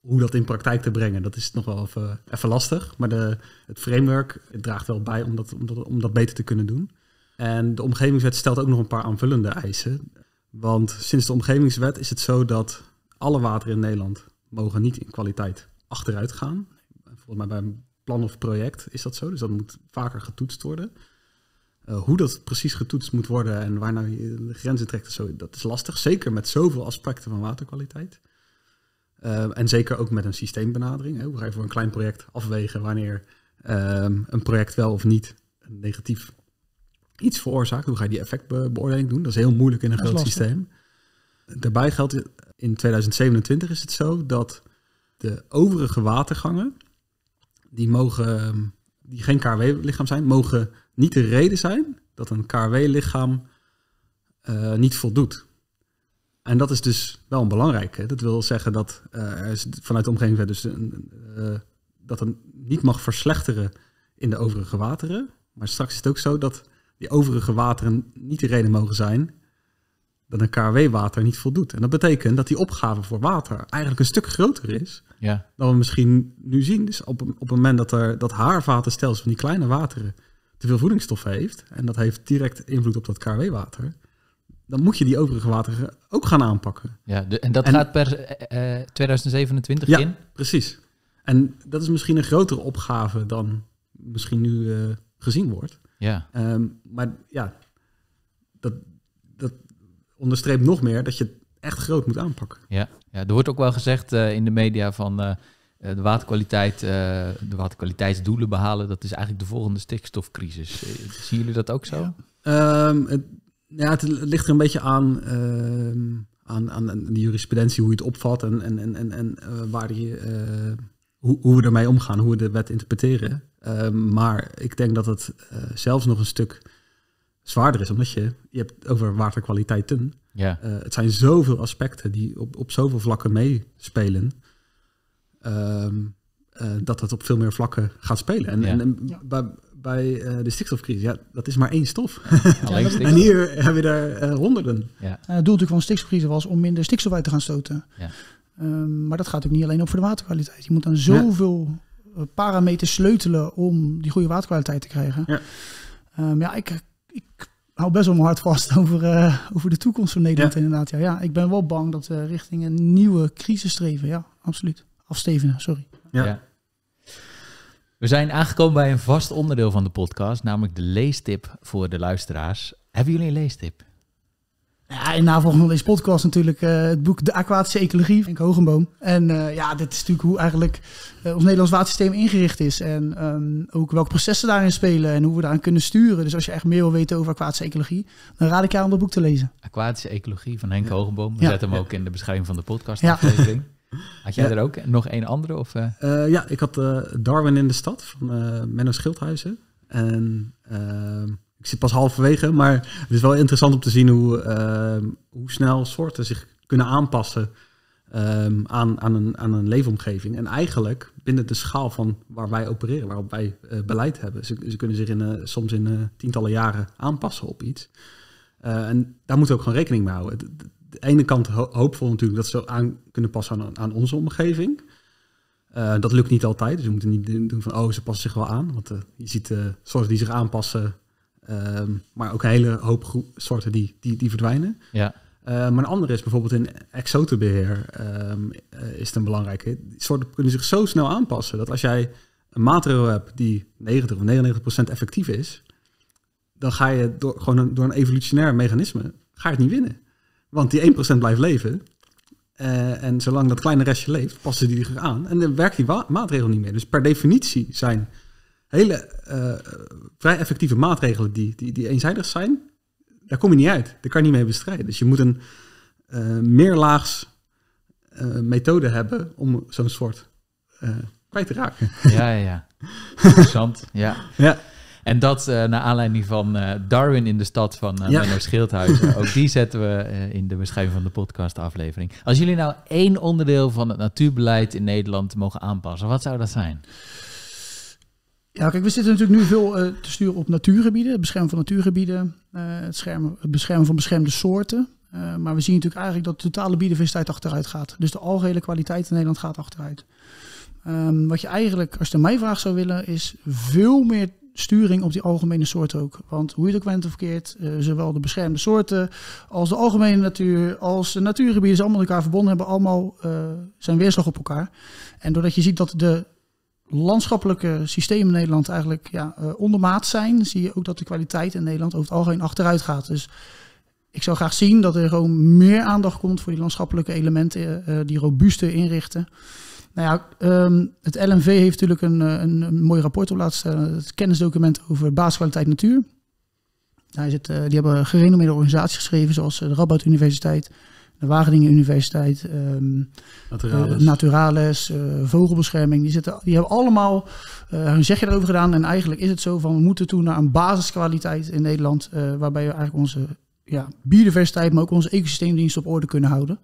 hoe dat in praktijk te brengen, dat is nog wel even, even lastig. Maar de, het framework draagt wel bij om dat, om, dat, om dat beter te kunnen doen. En de omgevingswet stelt ook nog een paar aanvullende eisen. Want sinds de omgevingswet is het zo dat alle water in Nederland mogen niet in kwaliteit achteruit gaan. Volgens mij bij een plan of project is dat zo. Dus dat moet vaker getoetst worden. Eh, hoe dat precies getoetst moet worden en waar nou je de grenzen trekt, zo, dat is lastig. Zeker met zoveel aspecten van waterkwaliteit. Eh, en zeker ook met een systeembenadering. Hè. Hoe ga je voor een klein project afwegen wanneer ehm, een project wel of niet negatief iets veroorzaakt? Hoe ga je die effectbeoordeling doen? Dat is heel moeilijk in een groot systeem. Daarbij geldt, in 2027 is het zo dat de overige watergangen, die, mogen, die geen KW-lichaam zijn, mogen niet de reden zijn dat een KW-lichaam eh, niet voldoet. En dat is dus wel een belangrijke. Dat wil zeggen dat eh, er vanuit de omgeving dus eh, dat het niet mag verslechteren in de overige wateren. Maar straks is het ook zo dat die overige wateren niet de reden mogen zijn dat een KW-water niet voldoet. En dat betekent dat die opgave voor water eigenlijk een stuk groter is ja. dan we misschien nu zien. Dus op, op het moment dat, er, dat haarvatenstelsel van die kleine wateren te veel voedingsstoffen heeft, en dat heeft direct invloed op dat KW-water, dan moet je die overige wateren ook gaan aanpakken. Ja, en dat gaat per uh, eh, 2027 eh, ja, in? precies. En dat is misschien een grotere opgave dan misschien nu eh, gezien wordt. Ja. Ehm, maar ja, dat, dat, onderstreept nog meer dat je het echt groot moet aanpakken. Ja, ja er wordt ook wel gezegd eh, in de media van eh, eh, de waterkwaliteit, de waterkwaliteitsdoelen behalen, dat is eigenlijk de volgende stikstofcrisis. Zien jullie dat ook zo? Ja. Ehm, het, ja, het ligt er een beetje aan, ehm, aan, aan, aan, de jurisprudentie, hoe je het opvat en, en, en, en, en waar je, hoe, hoe we ermee omgaan, hoe we de wet interpreteren. Ehm, maar ik denk dat het zelfs nog een stuk zwaarder is, omdat je, je hebt over waterkwaliteiten. Ja. Eh, het zijn zoveel aspecten die op, op zoveel vlakken meespelen. Ehm, eh, dat het op veel meer vlakken gaat spelen. En, en, bij, bij eh, de stikstofcrisis, ja, dat is maar één stof. Alleen *laughs* stikstof. en hier hebben we daar honderden. Ja. het doel natuurlijk van stikstofcrisis was om minder stikstof uit te gaan stoten. Um, maar dat gaat ook niet alleen over voor de waterkwaliteit. Je moet aan zoveel parameters sleutelen om die goede waterkwaliteit te krijgen. Ja. Um, ja, ik ik hou best wel mijn hart vast *laughs* over, eh, over de toekomst van Nederland inderdaad. Ja, ja, ik ben wel bang dat we richting een nieuwe crisis streven. Ja, absoluut. Afstevenen, sorry. ja. We zijn aangekomen bij een vast onderdeel van de podcast, namelijk de leestip voor de luisteraars. Hebben jullie een leestip? Ja, in navolging van deze podcast natuurlijk eh, het boek De Aquatische Ecologie van Hogenboom. En eh, ja, dit is natuurlijk hoe eigenlijk eh, ons Nederlands watersysteem ingericht is. En ehm, ook welke processen daarin spelen en hoe we daarin kunnen sturen. Dus als je echt meer wil weten over aquatische ecologie, dan raad ik aan om dat boek te lezen. Aquatische Ecologie van Henk Hogenboom. We zetten hem ook in de beschrijving van de podcast. Ja. Had jij er ook nog een andere? Of, ja, ik had Darwin in de Stad van Menno Schildhuizen. En... Ehm, ik zit pas halverwege, maar het is wel interessant om te zien hoe, ehm, hoe snel soorten zich kunnen aanpassen ehm, aan, aan, een, aan een leefomgeving. En eigenlijk binnen de schaal van waar wij opereren, waarop wij eh, beleid hebben. Ze, ze, kunnen zich in, eh, soms in eh, tientallen jaren aanpassen op iets. en daar moeten we ook gewoon rekening mee houden. De, de, ene kant hoopvol natuurlijk dat ze aan kunnen passen aan, aan onze omgeving. dat lukt niet altijd, dus we moeten niet doen van, oh, ze passen zich wel aan. Want je ziet soorten die zich aanpassen Ehm, maar ook een hele hoop soorten die, die, die verdwijnen. Ja. Ehm, maar een andere is bijvoorbeeld in exotenbeheer ehm, eh, is het een belangrijke. soorten kunnen zich zo snel aanpassen dat als jij een maatregel hebt die 90 of 99 procent effectief is, dan ga je door, gewoon een, door een evolutionair mechanisme ga je het niet winnen. Want die 1% blijft leven. Eh, en zolang dat kleine restje leeft, passen die zich aan. En dan werkt die maatregel niet meer. Dus per definitie zijn hele eh, vrij effectieve maatregelen die, die, die, eenzijdig zijn, daar kom je niet uit. Daar kan je niet mee bestrijden. Dus je moet een uh, eh, meerlaags eh, methode hebben om zo'n soort kwijt te raken. Ja, ja, ja. Interessant, *laughs* ja. ja. En dat uh, naar aanleiding van Darwin in de stad van uh, ja. Menno Ook die zetten we in de beschrijving van de podcastaflevering. Als jullie nou één onderdeel van het natuurbeleid in Nederland mogen aanpassen, wat zou dat zijn? Ja, kijk, we zitten natuurlijk nu veel eh, te sturen op natuurgebieden, het beschermen van natuurgebieden, eh, het, schermen, het beschermen van beschermde soorten. Eh, maar we zien natuurlijk eigenlijk dat de totale biodiversiteit achteruit gaat. Dus de algehele kwaliteit in Nederland gaat achteruit. Ehm, wat je eigenlijk, als je mij vraag zou willen, is veel meer sturing op die algemene soorten ook. Want hoe je het ook went of verkeerd, zowel de beschermde soorten als de algemene natuur, als de natuurgebieden, is allemaal met elkaar verbonden, hebben allemaal zijn weerslag op elkaar. En doordat je ziet dat de landschappelijke systemen in Nederland eigenlijk ja, eh, ondermaat zijn, zie je ook dat de kwaliteit in Nederland over het algemeen achteruit gaat. Dus ik zou graag zien dat er gewoon meer aandacht komt voor die landschappelijke elementen, eh, eh, die robuuste inrichten. Nou ja, ehm, het LNV heeft natuurlijk een, een, mooi rapport op laatste het kennisdocument over basiskwaliteit natuur. Daar die hebben gerenommeerde organisaties geschreven, zoals de Rabat Universiteit, de Wageningen Universiteit, um, Naturalis, eh, eh, vogelbescherming. Die, zitten, die hebben allemaal eh, hun zegje erover gedaan. En eigenlijk is het zo van we moeten toe naar een basiskwaliteit in Nederland. waarbij we eigenlijk onze ja, biodiversiteit, maar ook onze ecosysteemdiensten op orde kunnen houden.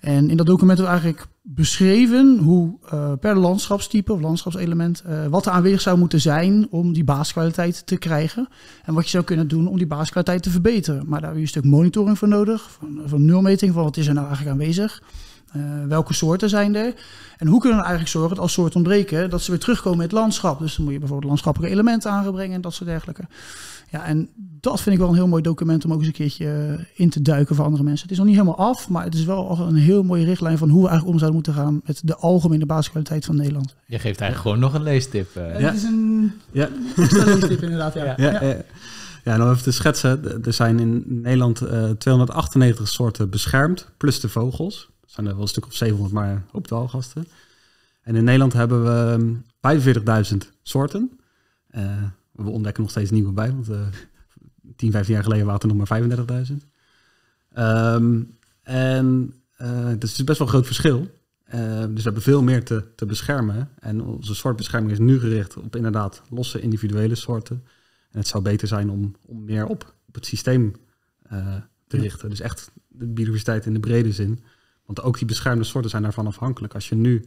En in dat document hebben we eigenlijk beschreven hoe eh, per landschapstype of landschapselement eh, wat er aanwezig zou moeten zijn om die basiskwaliteit te krijgen. En wat je zou kunnen doen om die basiskwaliteit te verbeteren. Maar daar heb je een stuk monitoring voor nodig, van, eh, van nulmeting, van wat is er nou eigenlijk aanwezig. welke soorten zijn er? En hoe kunnen we eigenlijk zorgen dat als soorten ontbreken, dat ze weer terugkomen in het landschap? Dus dan moet je bijvoorbeeld landschappelijke elementen aanbrengen en dat soort dergelijke. Ja, en dat vind ik wel een heel mooi document om ook eens een keertje eh, in te duiken voor andere mensen. Het is nog niet helemaal af, maar het is wel een heel mooie richtlijn van hoe we eigenlijk om zouden moeten gaan met de algemene basiskwaliteit van Nederland. Je geeft eigenlijk gewoon nog een leestip. Eh. Ja, het is een, ja. een leestip inderdaad. Ja. *laughs* Ja, ja. ja, nou, even te schetsen, er zijn in Nederland 298 eh, soorten beschermd, plus de vogels. Er zijn er wel een stuk of 700, maar op de gasten. En in Nederland hebben we 45.000 ehm, soorten. Uh, we ontdekken nog steeds nieuwe bij, want 10, 15 jaar geleden waren er nog maar 35.000. Um, ehm, en eh, dat dus is best wel een groot verschil. Ehm, dus we hebben veel meer te, te, beschermen. En onze soortbescherming is nu gericht op inderdaad losse individuele soorten. En het zou beter zijn om, om meer op, op het systeem eh, te richten. Dus echt de biodiversiteit in de brede zin. Want ook die beschermde soorten zijn daarvan afhankelijk. Als je nu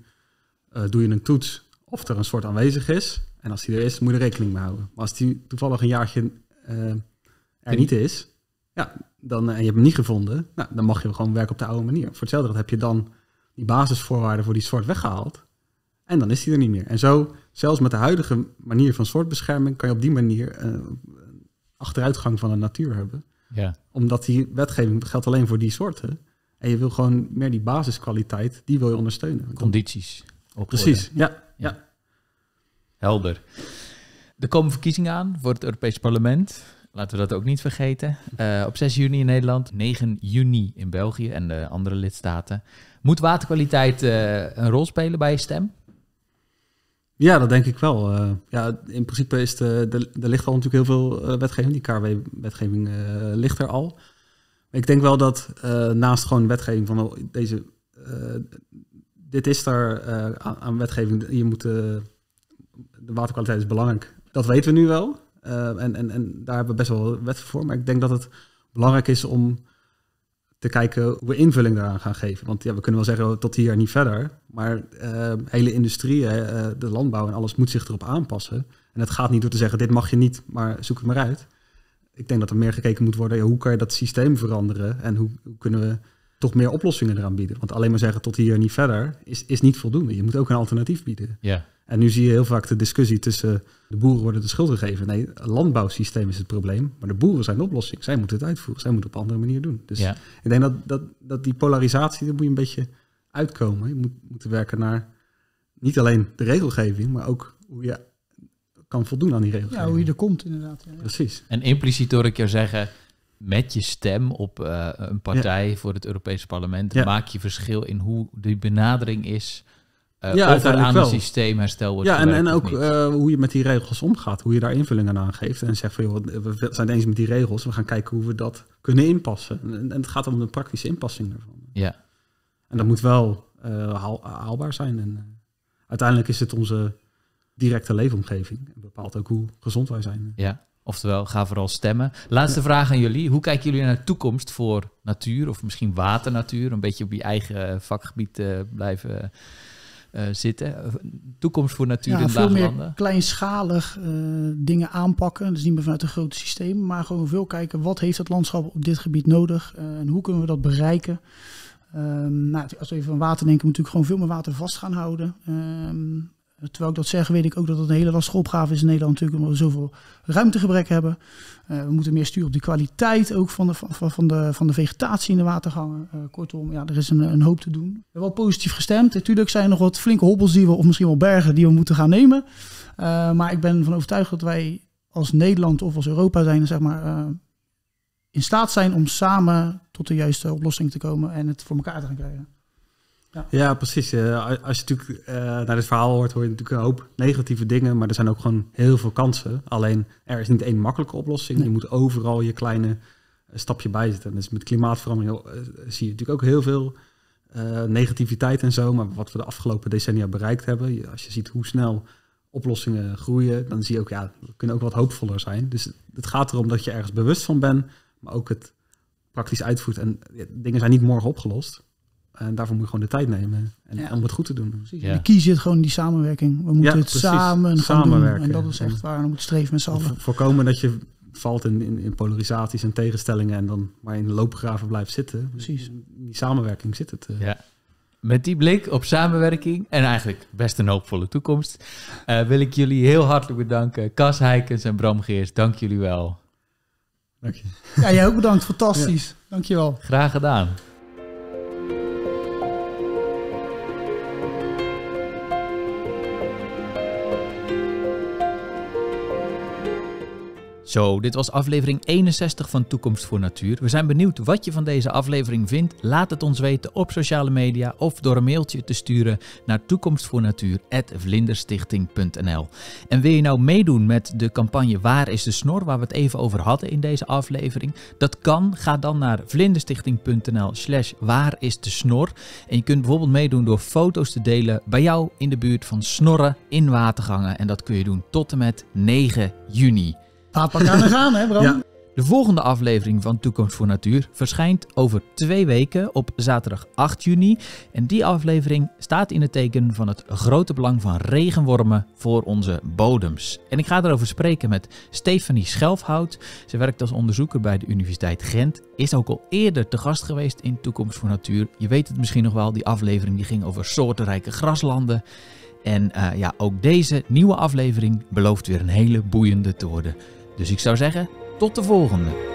uh, doe je een toets of er een soort aanwezig is, en als die er is, moet je er rekening mee houden. Maar als die toevallig een jaartje eh, er niet is, ja, dan, eh, en je hebt hem niet gevonden, nou, dan mag je gewoon werken op de oude manier. Voor hetzelfde heb je dan die basisvoorwaarden voor die soort weggehaald. En dan is die er niet meer. En zo, zelfs met de huidige manier van soortbescherming, kan je op die manier eh, achteruitgang van de natuur hebben. Ja. Omdat die wetgeving geldt alleen voor die soorten. En je wil gewoon meer die basiskwaliteit, die wil je ondersteunen. Condities. Precies, ja. ja. Helder. Er komen verkiezingen aan voor het Europees Parlement. Laten we dat ook niet vergeten. Eh, op 6 juni in Nederland, 9 juni in België en de andere lidstaten. Moet waterkwaliteit eh, een rol spelen bij je stem? Ja, dat denk ik wel. Eh, ja, in principe is de, de, er ligt al natuurlijk heel veel wetgeving. Die KW-wetgeving ligt er al. ik denk wel dat naast gewoon wetgeving van oh, deze... dit is daar aan, aan, wetgeving. Je moet de waterkwaliteit is belangrijk. Dat weten we nu wel. Eh, en, en, en daar hebben we best wel wet voor. Maar ik denk dat het belangrijk is om te kijken hoe we invulling daaraan gaan geven. Want ja, we kunnen wel zeggen oh, tot hier niet verder. Maar eh, hele industrieën, eh, de landbouw en alles moet zich erop aanpassen. En het gaat niet door te zeggen dit mag je niet, maar zoek het maar uit. Ik denk dat er meer gekeken moet worden hoe kan je dat systeem veranderen en hoe, hoe, kunnen we toch meer oplossingen eraan bieden. Want alleen maar zeggen tot hier niet verder is, is niet voldoende. Je moet ook een alternatief bieden. Ja. En nu zie je heel vaak de discussie tussen de boeren worden de schuld gegeven. Nee, het landbouwsysteem is het probleem, maar de boeren zijn de oplossing. Zij moeten het uitvoeren, zij moeten het op een andere manier doen. Dus ja. ik denk dat, dat, dat die polarisatie, daar moet je een beetje uitkomen. Je moet, moeten werken naar niet alleen de regelgeving, maar ook hoe je kan voldoen aan die regelgeving. Ja, hoe je er komt inderdaad. Precies. En impliciet door ik jou zeggen, met je stem op eh, een partij voor het Europese parlement maak je verschil in hoe die benadering is eh, ja, of aan een systeemherstel wordt Ja, en, en ook eh, hoe je met die regels omgaat. Hoe je daar invulling aan geeft. En zegt van, joh, we zijn eens met die regels. We gaan kijken hoe we dat kunnen inpassen. En, en het gaat om de praktische inpassing daarvan. Ja. En dat moet wel eh, haalbaar zijn. En uiteindelijk is het onze directe leefomgeving. En bepaalt ook hoe gezond wij zijn. Ja, oftewel, ga vooral stemmen. Laatste vraag aan jullie. Hoe kijken jullie naar de toekomst voor natuur? Of misschien waternatuur? Een beetje op je eigen vakgebied blijven eh, zitten. Eh, toekomst voor natuur ja, in veel meer kleinschalig eh, dingen aanpakken. Dus niet meer vanuit een groot systeem, maar gewoon veel kijken wat heeft het landschap op dit gebied nodig en hoe kunnen we dat bereiken. Ehm, nou, als we even van water denken, moet natuurlijk gewoon veel meer water vast gaan houden. Ehm, Terwijl ik dat zeg, weet ik ook dat het een hele lastige opgave is in Nederland natuurlijk, omdat we zoveel ruimtegebrek hebben. Eh, we moeten meer sturen op de kwaliteit ook van de, van, van de, van de vegetatie in de watergangen. Eh, kortom, ja, er is een, een, hoop te doen. We hebben wel positief gestemd. Natuurlijk zijn er nog wat flinke hobbels die we, of misschien wel bergen, die we moeten gaan nemen. Eh, maar ik ben van overtuigd dat wij als Nederland of als Europa zijn, zeg maar, in staat zijn om samen tot de juiste oplossing te komen en het voor elkaar te gaan krijgen. Ja, precies. Eh, als je natuurlijk eh, naar dit verhaal hoort, hoor je natuurlijk een hoop negatieve dingen. Maar er zijn ook gewoon heel veel kansen. Alleen er is niet één makkelijke oplossing. Je moet overal je kleine eh, stapje bijzetten Dus met klimaatverandering zie je natuurlijk ook heel veel negativiteit en zo. Maar wat we de afgelopen decennia bereikt hebben, als je ziet hoe snel oplossingen groeien, dan zie je ook, ja, we kunnen ook wat hoopvoller zijn. Dus het gaat erom dat je ergens bewust van bent, maar ook het praktisch uitvoert. En dingen zijn niet morgen opgelost. En daarvoor moet je gewoon de tijd nemen. En, Om het goed te doen. De Ja. Kies je het gewoon die samenwerking. We moeten het samen samenwerken. Doen. En dat is echt waar. We moeten moet streven met z'n allen. Voorkomen dat je valt in, in, polarisaties en tegenstellingen. En dan maar in de loopgraven blijft zitten. Precies. In die samenwerking zit het. Eh. Met die blik op samenwerking en eigenlijk best een hoopvolle toekomst... Eh, wil ik jullie heel hartelijk bedanken. Cas Heikens en Bram Geers, dank jullie wel. Dank je. Ja, jij ook bedankt. Fantastisch. Dank je wel. Graag gedaan. Zo, dit was aflevering 61 van Toekomst voor Natuur. We zijn benieuwd wat je van deze aflevering vindt. Laat het ons weten op sociale media of door een mailtje te sturen naar toekomstvoornatuur.vlinderstichting.nl. En wil je nou meedoen met de campagne Waar is de snor, waar we het even over hadden in deze aflevering? Dat kan. Ga dan naar vlinderstichting.nl slash waar is de snor. En je kunt bijvoorbeeld meedoen door foto's te delen bij jou in de buurt van snorren in watergangen. En dat kun je doen tot en met 9 juni. Laat maar gaan, hè Bram? De volgende aflevering van Toekomst voor Natuur verschijnt over twee weken op zaterdag 8 juni. En die aflevering staat in het teken van het grote belang van regenwormen voor onze bodems. En ik ga erover spreken met Stefanie Schelfhout. Ze werkt als onderzoeker bij de Universiteit Gent. Is ook al eerder te gast geweest in Toekomst voor Natuur. Je weet het misschien nog wel, die aflevering die ging over soortenrijke graslanden. En eh, ja, ook deze nieuwe aflevering belooft weer een hele boeiende te worden. Dus ik zou zeggen, tot de volgende.